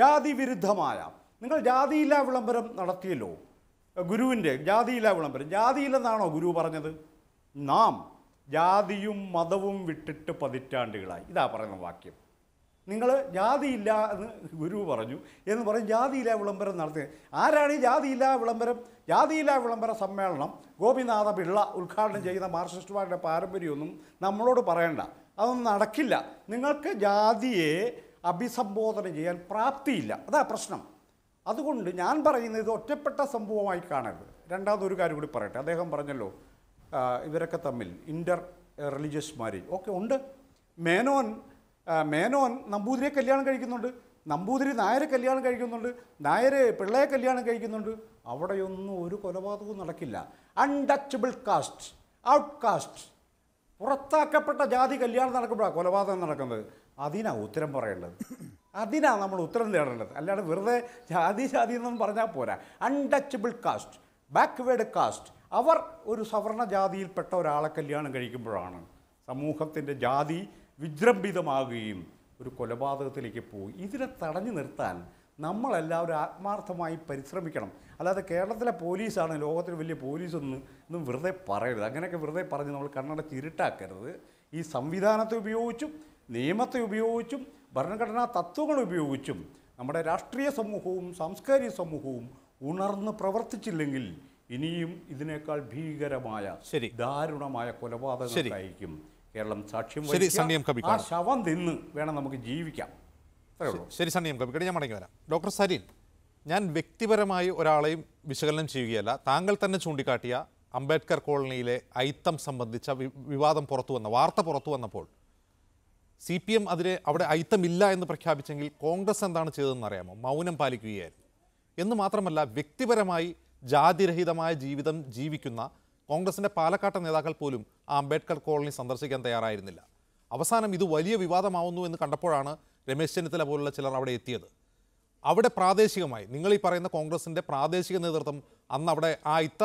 ജാതി വിരുദ്ധമായ നിങ്ങൾ ജാതിയില്ല വിളംബരം നടത്തിയല്ലോ ഗുരുവിൻ്റെ ജാതിയില്ല വിളംബരം ജാതിയില്ലെന്നാണോ ഗുരു പറഞ്ഞത് നാം ജാതിയും മതവും വിട്ടിട്ട് പതിറ്റാണ്ടുകളായി ഇതാ പറയുന്ന വാക്യം നിങ്ങൾ ജാതിയില്ല എന്ന് ഗുരു പറഞ്ഞു എന്ന് പറഞ്ഞ് ജാതിയില്ല വിളംബരം നടത്തി ആരാണ് ഈ ജാതിയില്ല വിളംബരം ജാതിയില്ല വിളംബര സമ്മേളനം ഗോപിനാഥ പിള്ള ഉദ്ഘാടനം ചെയ്യുന്ന മാർക്സിസ്റ്റുമാരുടെ പാരമ്പര്യമൊന്നും നമ്മളോട് പറയണ്ട അതൊന്നും നടക്കില്ല നിങ്ങൾക്ക് ജാതിയെ അഭിസംബോധന ചെയ്യാൻ പ്രാപ്തിയില്ല അതാ പ്രശ്നം അതുകൊണ്ട് ഞാൻ പറയുന്നത് ഇത് ഒറ്റപ്പെട്ട സംഭവമായി കാണരുത് രണ്ടാമതൊരു കാര്യം കൂടി പറയട്ടെ അദ്ദേഹം പറഞ്ഞല്ലോ ഇവരൊക്കെ തമ്മിൽ ഇൻ്റർ റിലീജിയസ് മാരേജ് ഓക്കെ ഉണ്ട് മേനോൻ മേനോൻ നമ്പൂതിരിയെ കല്യാണം കഴിക്കുന്നുണ്ട് നമ്പൂതിരി നായരെ കല്യാണം കഴിക്കുന്നുണ്ട് നായര് പിള്ളയെ കല്യാണം കഴിക്കുന്നുണ്ട് അവിടെയൊന്നും ഒരു കൊലപാതകവും നടക്കില്ല അൺടച്ചബിൾ കാസ്റ്റ് ഔട്ട് കാസ്റ്റ് പുറത്താക്കപ്പെട്ട ജാതി കല്യാണം നടക്കുമ്പോഴാണ് കൊലപാതകം നടക്കുന്നത് അതിനാണ് ഉത്തരം പറയേണ്ടത് അതിനാണ് നമ്മൾ ഉത്തരം തേടേണ്ടത് അല്ലാണ്ട് വെറുതെ ജാതി ജാതി എന്നൊന്നും പറഞ്ഞാൽ പോരാ അൺടച്ചബിൾ കാസ്റ്റ് ബാക്ക്വേഡ് കാസ്റ്റ് അവർ ഒരു സവർണ ജാതിയിൽപ്പെട്ട ഒരാളെ കല്യാണം കഴിക്കുമ്പോഴാണ് സമൂഹത്തിൻ്റെ ജാതി വിജൃംഭിതമാകുകയും ഒരു കൊലപാതകത്തിലേക്ക് പോയി ഇതിനെ തടഞ്ഞു നിർത്താൻ നമ്മളെല്ലാവരും ആത്മാർത്ഥമായി പരിശ്രമിക്കണം അല്ലാതെ കേരളത്തിലെ പോലീസാണ് ലോകത്തിൽ വലിയ പോലീസൊന്നും ഒന്നും വെറുതെ പറയരുത് അങ്ങനെയൊക്കെ വെറുതെ പറഞ്ഞ് നമ്മൾ കണ്ണട ചിരുട്ടാക്കരുത് ഈ സംവിധാനത്തെ ഉപയോഗിച്ചും നിയമത്തെ ഉപയോഗിച്ചും ഭരണഘടനാ തത്വങ്ങൾ ഉപയോഗിച്ചും നമ്മുടെ രാഷ്ട്രീയ സമൂഹവും സാംസ്കാരിക സമൂഹവും ഉണർന്ന് പ്രവർത്തിച്ചില്ലെങ്കിൽ ഇനിയും ഇതിനേക്കാൾ ഭീകരമായ ദാരുണമായ കൊലപാതകങ്ങളായിരിക്കും കേരളം സാക്ഷ്യം കവി ആ ശവം തിന്ന് വേണം നമുക്ക് ജീവിക്കാം ശരി സണ്ണിയം കബിക്കടി ഞാൻ മടങ്ങി വരാം ഡോക്ടർ സരീൻ ഞാൻ വ്യക്തിപരമായി ഒരാളെയും വിശകലനം ചെയ്യുകയല്ല താങ്കൾ തന്നെ ചൂണ്ടിക്കാട്ടിയ അംബേദ്കർ കോളനിയിലെ ഐത്തം സംബന്ധിച്ച വിവാദം പുറത്തു വന്ന വാർത്ത പുറത്തു വന്നപ്പോൾ സി പി എം അതിന് അവിടെ ഐത്തമില്ല എന്ന് പ്രഖ്യാപിച്ചെങ്കിൽ കോൺഗ്രസ് എന്താണ് ചെയ്തതെന്ന് അറിയാമോ മൗനം പാലിക്കുകയായിരുന്നു എന്ന് മാത്രമല്ല വ്യക്തിപരമായി ജാതിരഹിതമായ ജീവിതം ജീവിക്കുന്ന കോൺഗ്രസിൻ്റെ പാലക്കാട്ടെ നേതാക്കൾ പോലും ആ അംബേദ്കർ കോളനി സന്ദർശിക്കാൻ തയ്യാറായിരുന്നില്ല അവസാനം ഇത് വലിയ വിവാദമാവുന്നു എന്ന് കണ്ടപ്പോഴാണ് രമേശ് ചെന്നിത്തല പോലുള്ള ചിലർ അവിടെ എത്തിയത് അവിടെ പ്രാദേശികമായി നിങ്ങൾ ഈ പറയുന്ന കോൺഗ്രസിൻ്റെ പ്രാദേശിക നേതൃത്വം അന്ന് അവിടെ ആ ഇത്ത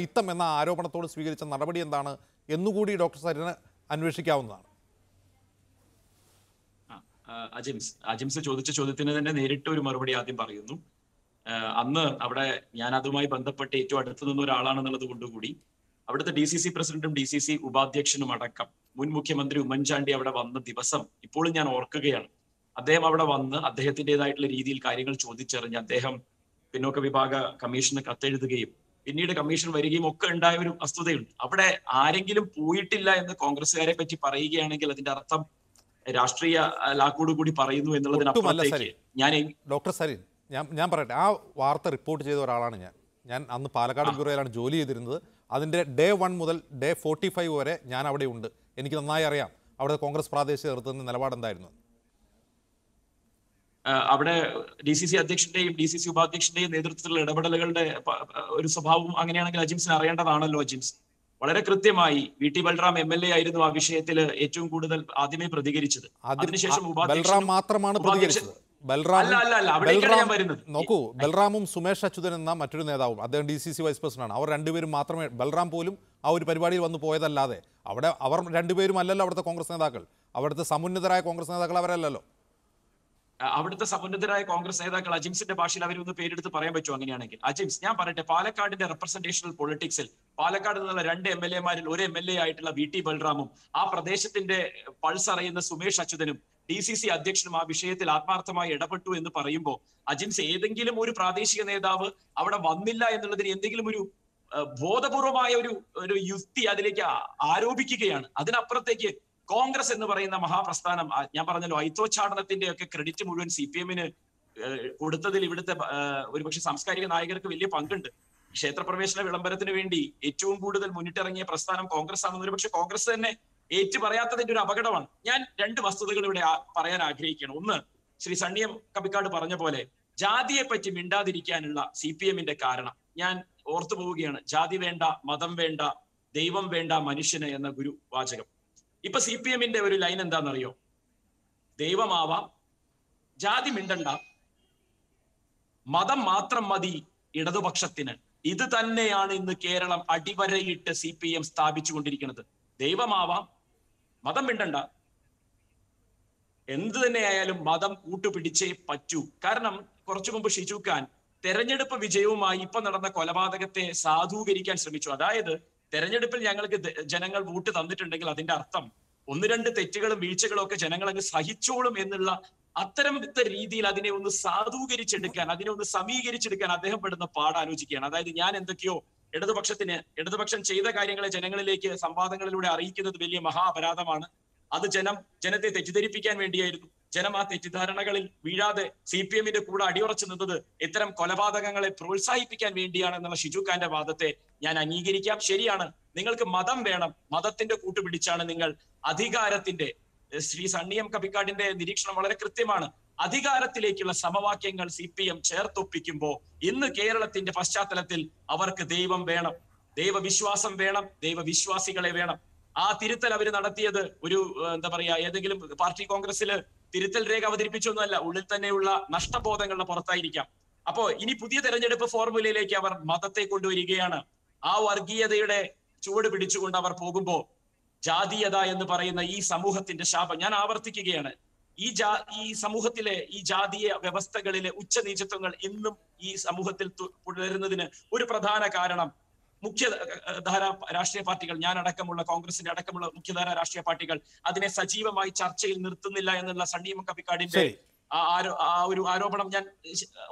ഐത്തം എന്ന ആരോപണത്തോട് സ്വീകരിച്ച നടപടി എന്താണ് എന്നുകൂടി ഡോക്ടർ സരിന് അന്വേഷിക്കാവുന്നതാണ് അജിംസ് അജിംസ് ചോദിച്ച ചോദ്യത്തിന് തന്നെ നേരിട്ട് ഒരു മറുപടി ആദ്യം പറയുന്നു അന്ന് അവിടെ ഞാൻ അതുമായി ബന്ധപ്പെട്ട് ഏറ്റവും അടുത്തു നിന്ന ഒരാളാണെന്നുള്ളത് കൊണ്ടുകൂടി അവിടുത്തെ ഡി സി സി പ്രസിഡന്റും ഡി സി സി ഉപാധ്യക്ഷനും അടക്കം മുൻ മുഖ്യമന്ത്രി ഉമ്മൻചാണ്ടി അവിടെ വന്ന ദിവസം ഇപ്പോഴും ഞാൻ ഓർക്കുകയാണ് അദ്ദേഹം അവിടെ വന്ന് അദ്ദേഹത്തിൻ്റെതായിട്ടുള്ള രീതിയിൽ കാര്യങ്ങൾ ചോദിച്ചറിഞ്ഞ് അദ്ദേഹം പിന്നോക്ക വിഭാഗ കമ്മീഷന് കത്തെഴുതുകയും പിന്നീട് കമ്മീഷൻ വരികയും ഒക്കെ ഉണ്ടായ ഒരു വസ്തുതയുണ്ട് അവിടെ ആരെങ്കിലും പോയിട്ടില്ല എന്ന് കോൺഗ്രസ്സുകാരെ പറ്റി പറയുകയാണെങ്കിൽ അതിന്റെ അർത്ഥം രാഷ്ട്രീയ ലാക്കോടുകൂടി കൂടി പറയുന്നു എന്നുള്ളതിനപ്പുറത്തേക്ക് ഞാൻ ഡോക്ടർ സരീൻ ഞാൻ ഞാൻ പറയട്ടെ ആ വാർത്ത റിപ്പോർട്ട് ചെയ്ത ഒരാളാണ് ഞാൻ ഞാൻ അന്ന് പാലക്കാട് ബ്യൂറോയിലാണ് ജോലി ചെയ്തിരുന്നത് അതിൻ്റെ ഡേ വൺ മുതൽ ഡേ ഫോർട്ടി ഫൈവ് വരെ ഞാൻ അവിടെ ഉണ്ട് എനിക്ക് നന്നായി അറിയാം അവിടെ കോൺഗ്രസ് പ്രാദേശിക നേതൃത്വത്തിൻ്റെ നിലപാട് എന്തായിരുന്നു അവിടെ ഡി സി സി അധ്യക്ഷന്റെയും ഡി സി സി ഉപാധ്യക്ഷന്റെയും നേതൃത്വത്തിലുള്ള ഇടപെടലുകളുടെ ഒരു സ്വഭാവം അങ്ങനെയാണെങ്കിൽ അജിംസിന് അറിയേണ്ടതാണല്ലോ അജിംസ് വളരെ കൃത്യമായി V T Balram M L A ആയിരുന്നു ആ വിഷയത്തിൽ ഏറ്റവും കൂടുതൽ ആദ്യമേ പ്രതികരിച്ചത് അതിനുശേഷം ഉപാധ്യക്ഷൻ മാത്രമാണ് പ്രതികരിച്ചത് ബൽറാം നോക്കൂ ബൽറാമും സുമേഷ് അച്യുതൻ എന്ന മറ്റൊരു നേതാവും അദ്ദേഹം ഡി സി സി വൈസ് പ്രസിഡന്റാണ് അവർ രണ്ടുപേരും മാത്രമേ ബൽറാം പോലും ആ ഒരു പരിപാടിയിൽ വന്നു പോയതല്ലാതെ അവിടെ അവർ രണ്ടുപേരും അല്ലല്ലോ അവിടുത്തെ കോൺഗ്രസ് നേതാക്കൾ അവിടുത്തെ സമുന്നതരായ കോൺഗ്രസ് നേതാക്കൾ അവരല്ലല്ലോ അവിടുത്തെ സമുന്നതരായ കോൺഗ്രസ് നേതാക്കൾ അജിംസിന്റെ ഭാഷയിൽ അവരൊന്ന് പേരെടുത്ത് പറയാൻ പറ്റുമോ അങ്ങനെയാണെങ്കിൽ അജിംസ് ഞാൻ പറയട്ടെ പാലക്കാടിന്റെ റെപ്രസെന്റേഷണൽ പൊളിറ്റിക്സിൽ പാലക്കാട് നിന്നുള്ള രണ്ട് എം എൽ എമാരിൽ ഒരു എം എൽ എ ആയിട്ടുള്ള വി ടി ബൽറാമും ആ പ്രദേശത്തിന്റെ പൾസ് അറിയുന്ന സുമേഷ് അച്യുതനും ഡി സി സി അധ്യക്ഷനും ആ വിഷയത്തിൽ ആത്മാർത്ഥമായി ഇടപെട്ടു എന്ന് പറയുമ്പോൾ അജിൻസ് ഏതെങ്കിലും ഒരു പ്രാദേശിക നേതാവ് അവിടെ വന്നില്ല എന്നുള്ളതിന് എന്തെങ്കിലും ഒരു ബോധപൂർവമായ ഒരു ഒരു യുക്തി അതിലേക്ക് ആരോപിക്കുകയാണ് അതിനപ്പുറത്തേക്ക് കോൺഗ്രസ് എന്ന് പറയുന്ന മഹാപ്രസ്ഥാനം ഞാൻ പറഞ്ഞല്ലോ ഐത്തോച്ചാടനത്തിന്റെ ഒക്കെ ക്രെഡിറ്റ് മുഴുവൻ സി പി എമ്മിന് കൊടുത്തതിൽ ഇവിടുത്തെ ഒരുപക്ഷെ സാംസ്കാരിക നായകർക്ക് വലിയ പങ്കുണ്ട് ക്ഷേത്രപ്രവേശന വിളംബരത്തിന് വേണ്ടി ഏറ്റവും കൂടുതൽ മുന്നിട്ടിറങ്ങിയ പ്രസ്ഥാനം കോൺഗ്രസ് ആണെന്ന് ഒരുപക്ഷെ കോൺഗ്രസ് തന്നെ ഏറ്റു പറയാത്തതിന്റെ ഒരു അപകടമാണ് ഞാൻ രണ്ട് വസ്തുതകൾ ഇവിടെ പറയാൻ ആഗ്രഹിക്കുകയാണ് ഒന്ന് ശ്രീ സണ്ണിയ കപ്പിക്കാട് പറഞ്ഞ പോലെ ജാതിയെ പറ്റി മിണ്ടാതിരിക്കാനുള്ള സി പി എമ്മിന്റെ കാരണം ഞാൻ ഓർത്തു പോവുകയാണ് ജാതി വേണ്ട മതം വേണ്ട ദൈവം വേണ്ട മനുഷ്യന് എന്ന ഗുരു വാചകം ഇപ്പൊ സി പി എമ്മിന്റെ ഒരു ലൈൻ എന്താണെന്നറിയോ ദൈവമാവാം ജാതി മിണ്ടണ്ട മതം മാത്രം മതി ഇടതുപക്ഷത്തിന് ഇത് തന്നെയാണ് ഇന്ന് കേരളം അടിവരയിട്ട് സി പി എം സ്ഥാപിച്ചുകൊണ്ടിരിക്കുന്നത് ദൈവമാവാം മതം മിണ്ടണ്ട എന്ത് തന്നെയായാലും മതം കൂട്ടുപിടിച്ചേ പറ്റൂ കാരണം കുറച്ചു മുമ്പ് ഷിജു ഖാൻ തെരഞ്ഞെടുപ്പ് വിജയവുമായി ഇപ്പൊ നടന്ന കൊലപാതകത്തെ സാധൂകരിക്കാൻ ശ്രമിച്ചു അതായത് തെരഞ്ഞെടുപ്പിൽ ഞങ്ങൾക്ക് ജനങ്ങൾ വോട്ട് തന്നിട്ടുണ്ടെങ്കിൽ അതിന്റെ അർത്ഥം ഒന്ന് രണ്ട് തെറ്റുകളും വീഴ്ചകളും ഒക്കെ ജനങ്ങൾ അങ്ങ് സഹിച്ചോളും എന്നുള്ള അത്തരം രീതിയിൽ അതിനെ ഒന്ന് സാധൂകരിച്ചെടുക്കാൻ അതിനെ ഒന്ന് സമീകരിച്ചെടുക്കാൻ അദ്ദേഹം പെടുന്ന പാടാലോചിക്കുകയാണ് അതായത് ഞാൻ എന്തൊക്കെയോ ഇടതുപക്ഷത്തിന് ഇടതുപക്ഷം ചെയ്ത കാര്യങ്ങളെ ജനങ്ങളിലേക്ക് സംവാദങ്ങളിലൂടെ അറിയിക്കുന്നത് വലിയ മഹാ അപരാധമാണ് അത് ജനം ജനത്തെ തെറ്റിദ്ധരിപ്പിക്കാൻ വേണ്ടിയായിരുന്നു ജനം ആ തെറ്റിദ്ധാരണകളിൽ വീഴാതെ സി പി എമ്മിന്റെ കൂടെ അടിയുറച്ചു നിന്നത് ഇത്തരം കൊലപാതകങ്ങളെ പ്രോത്സാഹിപ്പിക്കാൻ വേണ്ടിയാണെന്നുള്ള ഷിജു ഖാന്റെ വാദത്തെ ഞാൻ അംഗീകരിക്കാം ശരിയാണ് നിങ്ങൾക്ക് മതം വേണം മതത്തിന്റെ കൂട്ടുപിടിച്ചാണ് നിങ്ങൾ അധികാരത്തിന്റെ ശ്രീ സണ്ണിയം കപ്പിക്കാടിന്റെ നിരീക്ഷണം വളരെ കൃത്യമാണ് അധികാരത്തിലേക്കുള്ള സമവാക്യങ്ങൾ സി പി എം ചേർത്തൊപ്പിക്കുമ്പോൾ ഇന്ന് കേരളത്തിന്റെ പശ്ചാത്തലത്തിൽ അവർക്ക് ദൈവം വേണം ദൈവവിശ്വാസം വേണം ദൈവവിശ്വാസികളെ വേണം ആ തിരുത്തൽ അവർ നടത്തിയത് ഒരു എന്താ പറയാ ഏതെങ്കിലും പാർട്ടി കോൺഗ്രസിൽ തിരുത്തൽ രേഖ അവതരിപ്പിച്ചൊന്നുമല്ല ഉള്ളിൽ തന്നെയുള്ള നഷ്ടബോധങ്ങളുടെ പുറത്തായിരിക്കാം അപ്പോ ഇനി പുതിയ തെരഞ്ഞെടുപ്പ് ഫോർമുലയിലേക്ക് അവർ മതത്തെ കൊണ്ടുവരികയാണ് ആ വർഗീയതയുടെ ചുവട് പിടിച്ചുകൊണ്ട് അവർ പോകുമ്പോൾ ജാതീയത എന്ന് പറയുന്ന ഈ സമൂഹത്തിന്റെ ശാപം ഞാൻ ആവർത്തിക്കുകയാണ് ഈ ജാ ഈ സമൂഹത്തിലെ ഈ ജാതീയ വ്യവസ്ഥകളിലെ ഉച്ചനീചത്വങ്ങൾ ഇന്നും ഈ സമൂഹത്തിൽ തുടരുന്നതിന് ഒരു പ്രധാന കാരണം മുഖ്യധാര രാഷ്ട്രീയ പാർട്ടികൾ ഞാൻ അടക്കമുള്ള കോൺഗ്രസിന്റെ അടക്കമുള്ള മുഖ്യധാര രാഷ്ട്രീയ പാർട്ടികൾ അതിനെ സജീവമായി ചർച്ചയിൽ നിർത്തുന്നില്ല എന്നുള്ള സണ്ണി മക്കപ്പിക്കാടിന്റെ ആ ഒരു ആരോപണം ഞാൻ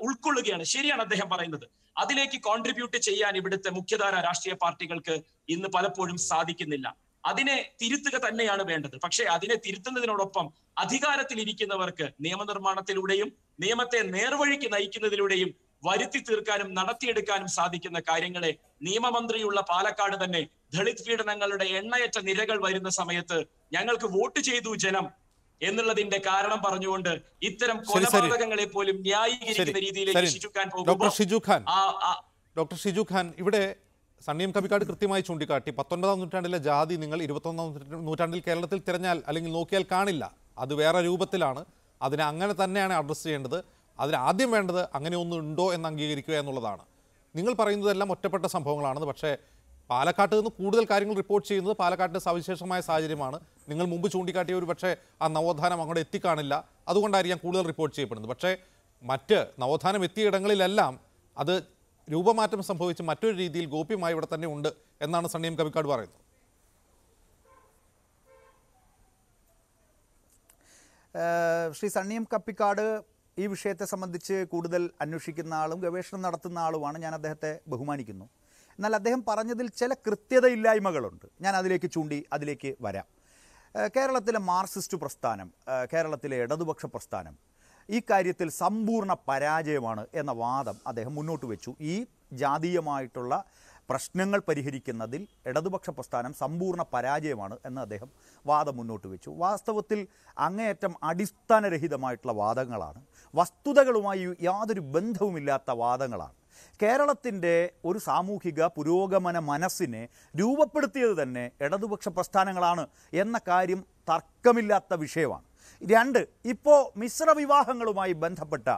ഉൾക്കൊള്ളുകയാണ് ശരിയാണ് അദ്ദേഹം പറയുന്നത് അതിലേക്ക് കോൺട്രിബ്യൂട്ട് ചെയ്യാൻ ഇവിടുത്തെ മുഖ്യധാര രാഷ്ട്രീയ പാർട്ടികൾക്ക് ഇന്ന് പലപ്പോഴും സാധിക്കുന്നില്ല അതിനെ തിരുത്തുക തന്നെയാണ് വേണ്ടത് പക്ഷേ അതിനെ തിരുത്തുന്നതിനോടൊപ്പം അധികാരത്തിൽ ഇരിക്കുന്നവർക്ക് നിയമനിർമ്മാണത്തിലൂടെയും നിയമത്തെ നേർവഴിക്ക് നയിക്കുന്നതിലൂടെയും വരുത്തി തീർക്കാനും നടത്തിയെടുക്കാനും സാധിക്കുന്ന കാര്യങ്ങളെ നിയമമന്ത്രിയുള്ള പാലക്കാട് തന്നെ ദളിത് പീഡനങ്ങളുടെ എണ്ണയറ്റ നിരകൾ വരുന്ന സമയത്ത് ഞങ്ങൾക്ക് വോട്ട് ചെയ്തു ജനം എന്നുള്ളതിന്റെ കാരണം പറഞ്ഞുകൊണ്ട് ഇത്തരം കൊലപാതകങ്ങളെ പോലും ന്യായീകരിക്കുന്ന രീതിയിലേക്ക് ഷിജു ഖാൻ പോകുമ്പോൾ ഡോക്ടർ ഷിജു ഖാൻ ഇവിടെ സണ്ണിയം കവിക്കാട് കൃത്യമായി ചൂണ്ടിക്കാട്ടി പത്തൊൻപതാം നൂറ്റാണ്ടിലെ ജാതി നിങ്ങൾ ഇരുപത്തൊന്നാം നൂറ്റാണ്ടിൽ കേരളത്തിൽ തിരഞ്ഞാൽ അല്ലെങ്കിൽ നോക്കിയാൽ കാണില്ല അത് വേറെ രൂപത്തിലാണ് അതിനെ അങ്ങനെ തന്നെയാണ് അഡ്രസ്സ് ചെയ്യേണ്ടത് അതിന് ആദ്യം വേണ്ടത് അങ്ങനെ ഒന്നും ഉണ്ടോ എന്ന് അംഗീകരിക്കുക എന്നുള്ളതാണ് നിങ്ങൾ പറയുന്നതെല്ലാം ഒറ്റപ്പെട്ട സംഭവങ്ങളാണ് പക്ഷേ പാലക്കാട്ട് നിന്ന് കൂടുതൽ കാര്യങ്ങൾ റിപ്പോർട്ട് ചെയ്യുന്നത് പാലക്കാട്ടിൻ്റെ സവിശേഷമായ സാഹചര്യമാണ് നിങ്ങൾ മുമ്പ് ചൂണ്ടിക്കാട്ടിയ ഒരു പക്ഷേ ആ നവോത്ഥാനം അങ്ങോട്ട് എത്തിക്കാണില്ല അതുകൊണ്ടായിരിക്കാം കൂടുതൽ റിപ്പോർട്ട് ചെയ്യപ്പെടുന്നത് പക്ഷേ മറ്റ് നവോത്ഥാനം എത്തിയ ഇടങ്ങളിലെല്ലാം അത് രൂപമാറ്റം സംഭവിച്ച് മറ്റൊരു രീതിയിൽ ഗോപ്യമായി ഇവിടെ തന്നെ ഉണ്ട് എന്നാണ് സണ്ണിയം കവിക്കാട് പറയുന്നത് ശ്രീ സണ്ണിയം കപ്പിക്കാട് ഈ വിഷയത്തെ സംബന്ധിച്ച് കൂടുതൽ അന്വേഷിക്കുന്ന ആളും ഗവേഷണം നടത്തുന്ന ആളുമാണ് ഞാൻ അദ്ദേഹത്തെ ബഹുമാനിക്കുന്നു എന്നാൽ അദ്ദേഹം പറഞ്ഞതിൽ ചില കൃത്യതയില്ലായ്മകളുണ്ട് ഞാൻ അതിലേക്ക് ചൂണ്ടി അതിലേക്ക് വരാം കേരളത്തിലെ മാർക്സിസ്റ്റ് പ്രസ്ഥാനം കേരളത്തിലെ ഇടതുപക്ഷ പ്രസ്ഥാനം ഈ കാര്യത്തിൽ സമ്പൂർണ്ണ പരാജയമാണ് എന്ന വാദം അദ്ദേഹം മുന്നോട്ട് വെച്ചു ഈ ജാതീയമായിട്ടുള്ള പ്രശ്നങ്ങൾ പരിഹരിക്കുന്നതിൽ ഇടതുപക്ഷ പ്രസ്ഥാനം സമ്പൂർണ്ണ പരാജയമാണ് എന്ന് അദ്ദേഹം വാദം മുന്നോട്ട് വെച്ചു വാസ്തവത്തിൽ അങ്ങേയറ്റം അടിസ്ഥാനരഹിതമായിട്ടുള്ള വാദങ്ങളാണ് വസ്തുതകളുമായി യാതൊരു ബന്ധവുമില്ലാത്ത വാദങ്ങളാണ് കേരളത്തിൻ്റെ ഒരു സാമൂഹിക പുരോഗമന മനസ്സിനെ രൂപപ്പെടുത്തിയത് തന്നെ ഇടതുപക്ഷ പ്രസ്ഥാനങ്ങളാണ് എന്ന കാര്യം തർക്കമില്ലാത്ത വിഷയമാണ് രണ്ട് ഇപ്പോൾ മിശ്ര വിവാഹങ്ങളുമായി ബന്ധപ്പെട്ട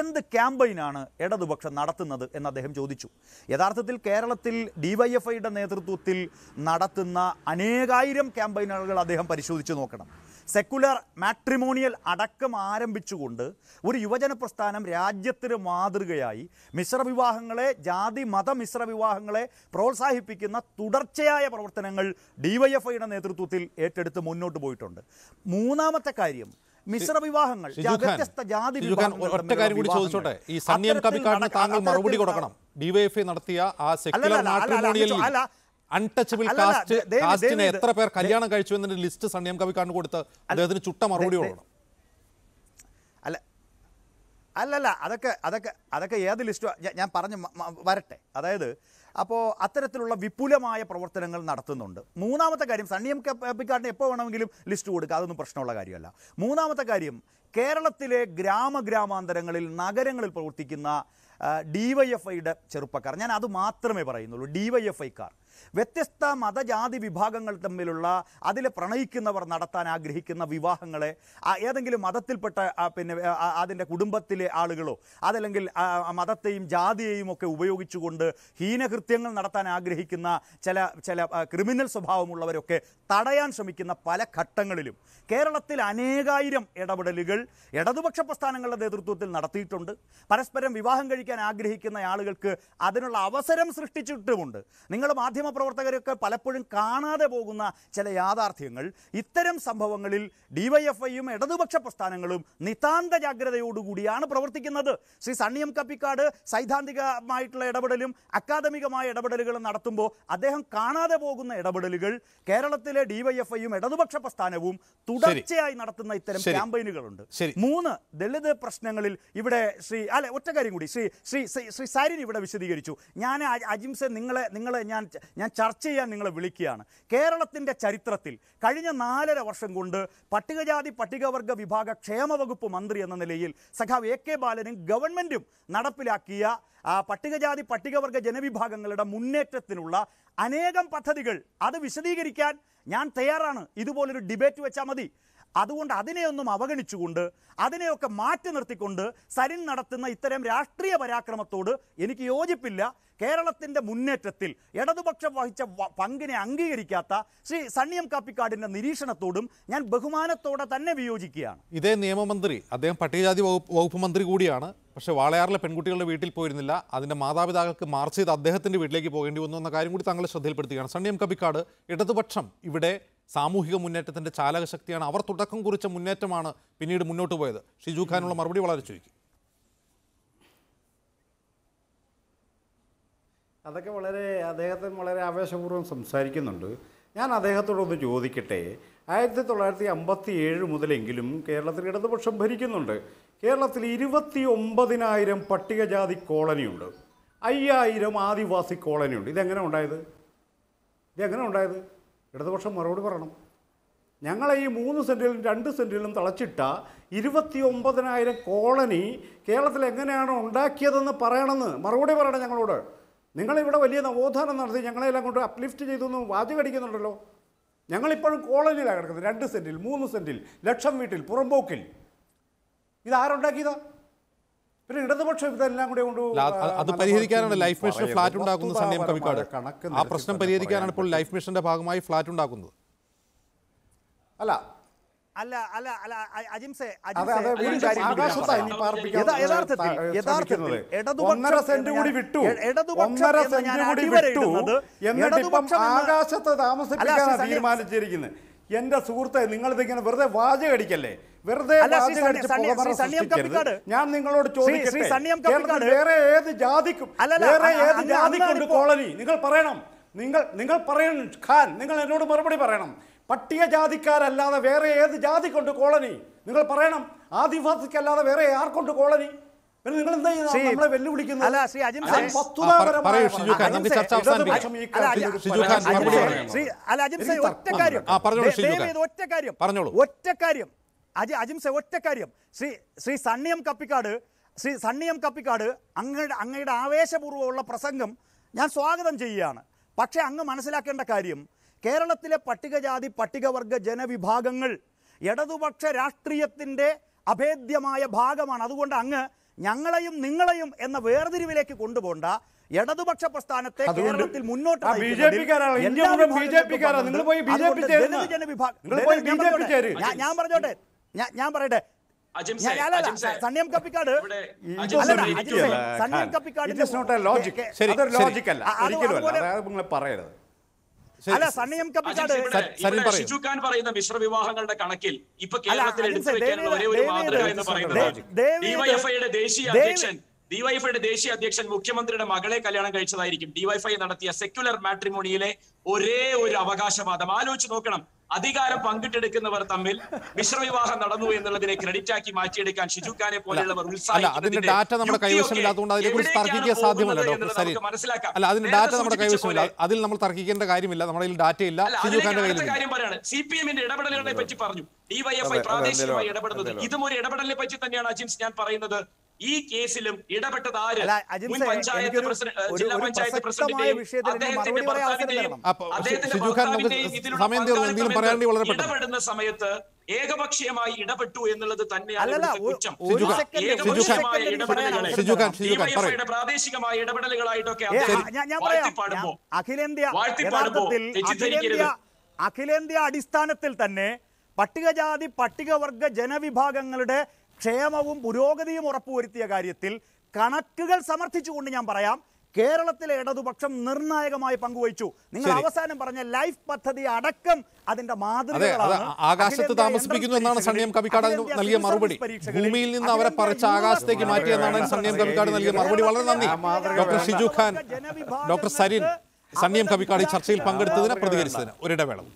എന്ത് ക്യാമ്പയിനാണ് ഇടതുപക്ഷം നടത്തുന്നത് എന്ന് അദ്ദേഹം ചോദിച്ചു യഥാർത്ഥത്തിൽ കേരളത്തിൽ ഡിവൈഎഫ്ഐയുടെ നേതൃത്വത്തിൽ നടത്തുന്ന അനേകായിരം ക്യാമ്പയിനുകൾ അദ്ദേഹം പരിശോധിച്ച് നോക്കണം സെക്കുലർ മാട്രിമോണിയൽ അടക്കം ആരംഭിച്ചുകൊണ്ട് ഒരു യുവജന പ്രസ്ഥാനം രാജ്യത്തിന് മാതൃകയായി മിശ്രവിവാഹങ്ങളെ ജാതി മത മിശ്രവിവാഹങ്ങളെ പ്രോത്സാഹിപ്പിക്കുന്ന തുടർച്ചയായ പ്രവർത്തനങ്ങൾ ഡിവൈഎഫ്ഐയുടെ നേതൃത്വത്തിൽ ഏറ്റെടുത്ത് മുന്നോട്ട് പോയിട്ടുണ്ട് മൂന്നാമത്തെ കാര്യം മിശ്രവിവാഹങ്ങൾ വ്യത്യസ്ത ജാതി ഒറ്റ കാര്യം കൂടി ചോദിച്ചോട്ടെ ഈ മറുപടി കൊടുക്കണം ഡിവൈഎഫ്ഐ നടത്തിയ ആ സെക്യുലർ മാട്രിമോണിയൽ അൺടച്ചബിൾ കാസ്റ്റ് കാസ്റ്റിനെ എത്ര പേർ കല്യാണം കഴിച്ചു എന്നതിന്റെ ലിസ്റ്റ് സണ്ണിയം കവിക്കാരന് കൊടുത്ത് അദ്ദേഹത്തിന് ചുട്ട മറുപടി കൊടുക്കണം അല്ല അല്ലല്ല അതൊക്കെ അതൊക്കെ അതൊക്കെ ഏത് ലിസ്റ്റോ ഞാൻ പറഞ്ഞു വരട്ടെ അതായത് അപ്പോൾ അത്തരത്തിലുള്ള വിപുലമായ പ്രവർത്തനങ്ങൾ നടത്തുന്നുണ്ട് മൂന്നാമത്തെ കാര്യം സണ്ണിയം കപ്പിക്കാരന് എപ്പോൾ വേണമെങ്കിലും ലിസ്റ്റ് കൊടുക്കുക അതൊന്നും പ്രശ്നമുള്ള കാര്യമല്ല മൂന്നാമത്തെ കാര്യം കേരളത്തിലെ ഗ്രാമഗ്രാമാന്തരങ്ങളിൽ നഗരങ്ങളിൽ പ്രവർത്തിക്കുന്ന ഡി വൈ എഫ് ഐയുടെ ചെറുപ്പക്കാർ ഞാൻ അത് മാത്രമേ പറയുന്നുള്ളൂ ഡി വൈ എഫ് ഐക്കാർ വ്യത്യസ്ത മതജാതി വിഭാഗങ്ങൾ തമ്മിലുള്ള അതിൽ പ്രണയിക്കുന്നവർ നടത്താൻ ആഗ്രഹിക്കുന്ന വിവാഹങ്ങളെ ഏതെങ്കിലും മതത്തിൽപ്പെട്ട പിന്നെ അതിൻ്റെ കുടുംബത്തിലെ ആളുകളോ അതല്ലെങ്കിൽ മതത്തെയും ജാതിയെയും ഒക്കെ ഉപയോഗിച്ചുകൊണ്ട് ഹീനകൃത്യങ്ങൾ നടത്താൻ ആഗ്രഹിക്കുന്ന ചില ചില ക്രിമിനൽ സ്വഭാവമുള്ളവരൊക്കെ തടയാൻ ശ്രമിക്കുന്ന പല ഘട്ടങ്ങളിലും കേരളത്തിൽ അനേകായിരം ഇടപെടലുകൾ ഇടതുപക്ഷ പ്രസ്ഥാനങ്ങളുടെ നേതൃത്വത്തിൽ നടത്തിയിട്ടുണ്ട് പരസ്പരം വിവാഹം കഴിക്കാൻ ആഗ്രഹിക്കുന്ന ആളുകൾക്ക് അതിനുള്ള അവസരം സൃഷ്ടിച്ചിട്ടുമുണ്ട് നിങ്ങൾ മാധ്യമ മാധ്യമ പ്രവർത്തകരൊക്കെ പലപ്പോഴും കാണാതെ പോകുന്ന ചില യാഥാർത്ഥ്യങ്ങൾ ഇത്തരം സംഭവങ്ങളിൽ ഡിവൈഎഫ്ഐയും ഇടതുപക്ഷ പ്രസ്ഥാനങ്ങളും നിതാന്ത ജാഗ്രതയോടുകൂടിയാണ് പ്രവർത്തിക്കുന്നത് ശ്രീ സണ്ണിയം കപ്പിക്കാട് സൈദ്ധാന്തികമായിട്ടുള്ള ഇടപെടലും അക്കാദമികമായ ഇടപെടലുകളും നടത്തുമ്പോൾ അദ്ദേഹം കാണാതെ പോകുന്ന ഇടപെടലുകൾ കേരളത്തിലെ ഡിവൈഎഫ്ഐയും ഇടതുപക്ഷ പ്രസ്ഥാനവും തുടർച്ചയായി നടത്തുന്ന ഇത്തരം ക്യാമ്പയിനുകളുണ്ട് മൂന്ന് ദളിത് പ്രശ്നങ്ങളിൽ ഇവിടെ ശ്രീ അല്ലെ ഒറ്റ കാര്യം കൂടി ശ്രീ ശ്രീ ശ്രീ സാരിൻ ഇവിടെ വിശദീകരിച്ചു ഞാൻ അജിംസെ നിങ്ങളെ നിങ്ങളെ ഞാൻ ഞാൻ ചർച്ച ചെയ്യാൻ നിങ്ങളെ വിളിക്കുകയാണ് കേരളത്തിൻ്റെ ചരിത്രത്തിൽ കഴിഞ്ഞ നാലര വർഷം കൊണ്ട് പട്ടികജാതി പട്ടികവർഗ വിഭാഗ ക്ഷേമ വകുപ്പ് മന്ത്രി എന്ന നിലയിൽ സഖാവ് എ കെ ബാലനും ഗവൺമെൻറ്റും നടപ്പിലാക്കിയ പട്ടികജാതി പട്ടികവർഗ ജനവിഭാഗങ്ങളുടെ മുന്നേറ്റത്തിനുള്ള അനേകം പദ്ധതികൾ അത് വിശദീകരിക്കാൻ ഞാൻ തയ്യാറാണ് ഇതുപോലൊരു ഡിബേറ്റ് വെച്ചാൽ മതി അതുകൊണ്ട് അതിനെയൊന്നും അവഗണിച്ചുകൊണ്ട് അതിനെയൊക്കെ മാറ്റി നിർത്തിക്കൊണ്ട് സരിൻ നടത്തുന്ന ഇത്തരം രാഷ്ട്രീയ പരാക്രമത്തോട് എനിക്ക് യോജിപ്പില്ല കേരളത്തിൻ്റെ മുന്നേറ്റത്തിൽ ഇടതുപക്ഷം വഹിച്ച പങ്കിനെ അംഗീകരിക്കാത്ത ശ്രീ സണ്ണിയം കാപ്പിക്കാടിൻ്റെ നിരീക്ഷണത്തോടും ഞാൻ ബഹുമാനത്തോടെ തന്നെ വിയോജിക്കുകയാണ് ഇതേ നിയമമന്ത്രി അദ്ദേഹം പട്ടികജാതി വകുപ്പ് മന്ത്രി കൂടിയാണ് പക്ഷെ വാളയാറിലെ പെൺകുട്ടികളുടെ വീട്ടിൽ പോയിരുന്നില്ല അതിൻ്റെ മാതാപിതാക്കൾക്ക് മാർച്ച് ചെയ്ത് അദ്ദേഹത്തിൻ്റെ വീട്ടിലേക്ക് പോകേണ്ടി വന്നു എന്ന കാര്യം കൂടി താങ്കളെ ശ്രദ്ധയിൽപ്പെടുത്തുകയാണ് സണ്ണിയം കപ്പിക്കാട് ഇടതുപക്ഷം ഇവിടെ സാമൂഹിക മുന്നേറ്റത്തിൻ്റെ ചാലകശക്തിയാണ് അവർ തുടക്കം കുറിച്ച മുന്നേറ്റമാണ് പിന്നീട് മുന്നോട്ട് പോയത് ഷിജു ഖാനുള്ള മറുപടി വളരെ ചോദിക്കും അതൊക്കെ വളരെ അദ്ദേഹത്തെ വളരെ ആവേശപൂർവ്വം സംസാരിക്കുന്നുണ്ട് ഞാൻ അദ്ദേഹത്തോടൊന്ന് ചോദിക്കട്ടെ ആയിരത്തി തൊള്ളായിരത്തി അമ്പത്തി ഏഴ് മുതലെങ്കിലും കേരളത്തിൽ ഇടതുപക്ഷം ഭരിക്കുന്നുണ്ട് കേരളത്തിൽ ഇരുപത്തി ഒമ്പതിനായിരം പട്ടികജാതി കോളനിയുണ്ട് അയ്യായിരം ആദിവാസി കോളനിയുണ്ട് ഇതെങ്ങനെ ഉണ്ടായത് ഇതെങ്ങനെ ഉണ്ടായത് ഇടതുപക്ഷം മറുപടി പറയണം ഞങ്ങളെ ഈ മൂന്ന് സെൻറ്റിലും രണ്ട് സെൻറ്റിലും തളച്ചിട്ട ഇരുപത്തി ഒമ്പതിനായിരം കോളനി കേരളത്തിൽ എങ്ങനെയാണ് ഉണ്ടാക്കിയതെന്ന് പറയണമെന്ന് മറുപടി പറയണം ഞങ്ങളോട് നിങ്ങളിവിടെ വലിയ നവോത്ഥാനം നടത്തി ഞങ്ങളെല്ലാം കൊണ്ട് അപ്ലിഫ്റ്റ് ചെയ്തൊന്നും എന്ന് വാചകടിക്കുന്നുണ്ടല്ലോ ഞങ്ങളിപ്പോഴും കോളനിയിലാണ് കിടക്കുന്നത് രണ്ട് സെൻറ്റിൽ മൂന്ന് സെൻറ്റിൽ ലക്ഷം വീട്ടിൽ പുറംപോക്കിൽ ഇതാരുണ്ടാക്കിയതാണ് പിന്നെ ഇടതുപക്ഷം ഇതെല്ലാം കൂടെ കൊണ്ട് അത് പരിഹരിക്കാനാണ് ലൈഫ് മിഷൻ ഫ്ലാറ്റ് ഉണ്ടാക്കുന്ന സമയം കവിക്കാട് ആ പ്രശ്നം പരിഹരിക്കാനാണ് ഇപ്പോൾ ലൈഫ് മിഷന്റെ ഭാഗമായി ഫ്ലാറ്റ് ഉണ്ടാക്കുന്നത് അല്ല അല്ല അല്ല അല്ല അജിംസെ യഥാർത്ഥത്തിൽ യഥാർത്ഥത്തിൽ ഇടതുപക്ഷം ആകാശത്ത് താമസിപ്പിക്കാനാണ് തീരുമാനിച്ചിരിക്കുന്നത് എന്റെ സുഹൃത്തെ നിങ്ങളിതിങ്ങനെ വെറുതെ വാചകടിക്കല്ലേ വെറുതെ ഞാൻ നിങ്ങളോട് ചോദിക്കട്ടെ വേറെ ഏത് ജാതിക്കും വേറെ ഏത് ജാതിക്കുണ്ട് കോളനി നിങ്ങൾ പറയണം നിങ്ങൾ നിങ്ങൾ പറയണം ഖാൻ നിങ്ങൾ എന്നോട് മറുപടി പറയണം പട്ടികജാതിക്കാരല്ലാതെ വേറെ ഏത് ജാതിക്കുണ്ട് കോളനി നിങ്ങൾ പറയണം ആദിവാസിക്കല്ലാതെ വേറെ ആർക്കുണ്ട് കോളനി നിങ്ങൾ എന്താ അല്ല അല്ല ഒറ്റ കാര്യം ഒറ്റ കാര്യം ഒറ്റ കാര്യം ഒറ്റ കാര്യം ശ്രീ ശ്രീ സണ്ണിയം കപ്പിക്കാട് ശ്രീ സണ്ണിയം കപ്പിക്കാട് അങ്ങയുടെ അങ്ങയുടെ ആവേശപൂർവ്വമുള്ള പ്രസംഗം ഞാൻ സ്വാഗതം ചെയ്യുകയാണ് പക്ഷേ അങ്ങ് മനസ്സിലാക്കേണ്ട കാര്യം കേരളത്തിലെ പട്ടികജാതി പട്ടികവർഗ ജനവിഭാഗങ്ങൾ ഇടതുപക്ഷ രാഷ്ട്രീയത്തിന്റെ അഭേദ്യമായ ഭാഗമാണ് അതുകൊണ്ട് അങ്ങ് ഞങ്ങളെയും നിങ്ങളെയും എന്ന വേർതിരിവിലേക്ക് കൊണ്ടുപോകണ്ട ഇടതുപക്ഷ പ്രസ്ഥാനത്തെ കേരളത്തിൽ മുന്നോട്ട് ഞാൻ പറഞ്ഞോട്ടെ ഞാൻ പറയട്ടെ സണ്യം കപ്പിക്കാട് സണ്യം കപ്പിക്കാട് ലോജിക്കല്ല പറയരുത് അല്ല സണ്ണി പറയുന്ന കണക്കിൽ ഇപ്പൊ കേരളത്തിൽ ഒരേ ഒരു മാതൃക എന്ന് പറയുന്നത് ദേശീയ അധ്യക്ഷൻ ദേശീയ അധ്യക്ഷൻ മുഖ്യമന്ത്രിയുടെ മകളെ കല്യാണം കഴിച്ചതായിരിക്കും ഡിവൈഎഫ്ഐ നടത്തിയ സെക്യുലർ മാട്രിമോണിയിലെ ഒരേ ഒരു അവകാശവാദം ആലോചിച്ച് നോക്കണം അധികാരം പങ്കിട്ടെടുക്കുന്നവർ തമ്മിൽ മിശ്രവിവാഹം നടന്നു എന്നുള്ളതിനെ ക്രെഡിറ്റ് ആക്കി മാറ്റിയെടുക്കാൻ ഷിജുഖാനെ പോലെയുള്ളവർ മനസ്സിലാക്കാം അതിൽ നമ്മൾ കാര്യമില്ല നമ്മുടെ ഡാറ്റയില്ല ഇടപെടലുകളെ പറ്റി പറഞ്ഞു ഡിവൈഎഫ്ഐ പ്രാദേശികമായി ഇടപെടുന്നത് ഇതും ഒരു ഇടപെടലിനെ പറ്റി തന്നെയാണ് അജിംസ് ഞാൻ പറയുന്നത് ഈ കേസിലും ഇടപെട്ടത് ആര് മുൻ പഞ്ചായത്ത് പ്രസിഡന്റ് ജില്ലാ പഞ്ചായത്ത് പ്രസിഡന്റിന്റെയും അദ്ദേഹത്തിന്റെ ഭർത്താവിന്റെയും അദ്ദേഹത്തിന്റെ ഭർത്താവിന്റെയും ഇതിലുള്ള ഇടപെടുന്ന സമയത്ത് ഏകപക്ഷീയമായി ഇടപെട്ടു എന്നുള്ളത് തന്നെയാണ് കുറ്റം ഏകപക്ഷീയമായ ഇടപെടലുകളെ ഡിവൈഎഫ്ഐയുടെ പ്രാദേശികമായ ഇടപെടലുകളായിട്ടൊക്കെ വാഴ്ത്തിപ്പാടുമ്പോ അഖിലേന്ത്യ വാഴ്ത്തിപ്പാടുമ്പോ തെറ്റിദ്ധരിക്കരുത് അഖിലേന്ത്യാ അടിസ്ഥാനത്തിൽ തന്നെ പട്ടികജാതി പട്ടികവർഗ ജനവിഭാഗങ്ങളുടെ ക്ഷേമവും പുരോഗതിയും ഉറപ്പുവരുത്തിയ കാര്യത്തിൽ കണക്കുകൾ സമർത്ഥിച്ചുകൊണ്ട് ഞാൻ പറയാം കേരളത്തിലെ ഇടതുപക്ഷം നിർണായകമായി പങ്കുവഹിച്ചു നിങ്ങൾ അവസാനം പറഞ്ഞ ലൈഫ് പദ്ധതി അടക്കം അതിന്റെ മാതൃകകളാണ് ആകാശത്ത് താമസിപ്പിക്കുന്നു എന്നാണ് സണ്ണയം കവിക്കാട് നൽകിയ മറുപടി ഭൂമിയിൽ നിന്ന് അവരെ പറിച്ച് ആകാശത്തേക്ക് മാറ്റി എന്നാണ് സണ്ണയം കവിക്കാട് നൽകിയ മറുപടി വളരെ നന്ദി ഡോക്ടർ ഷിജു ഖാൻ ഡോക്ടർ സരിൻ സണ്ണയം കവിക്കാട് ചർച്ചയിൽ പങ്കെടുത്തതിനെ പ്രതികരിച്ചതിന് ഒരിടവേള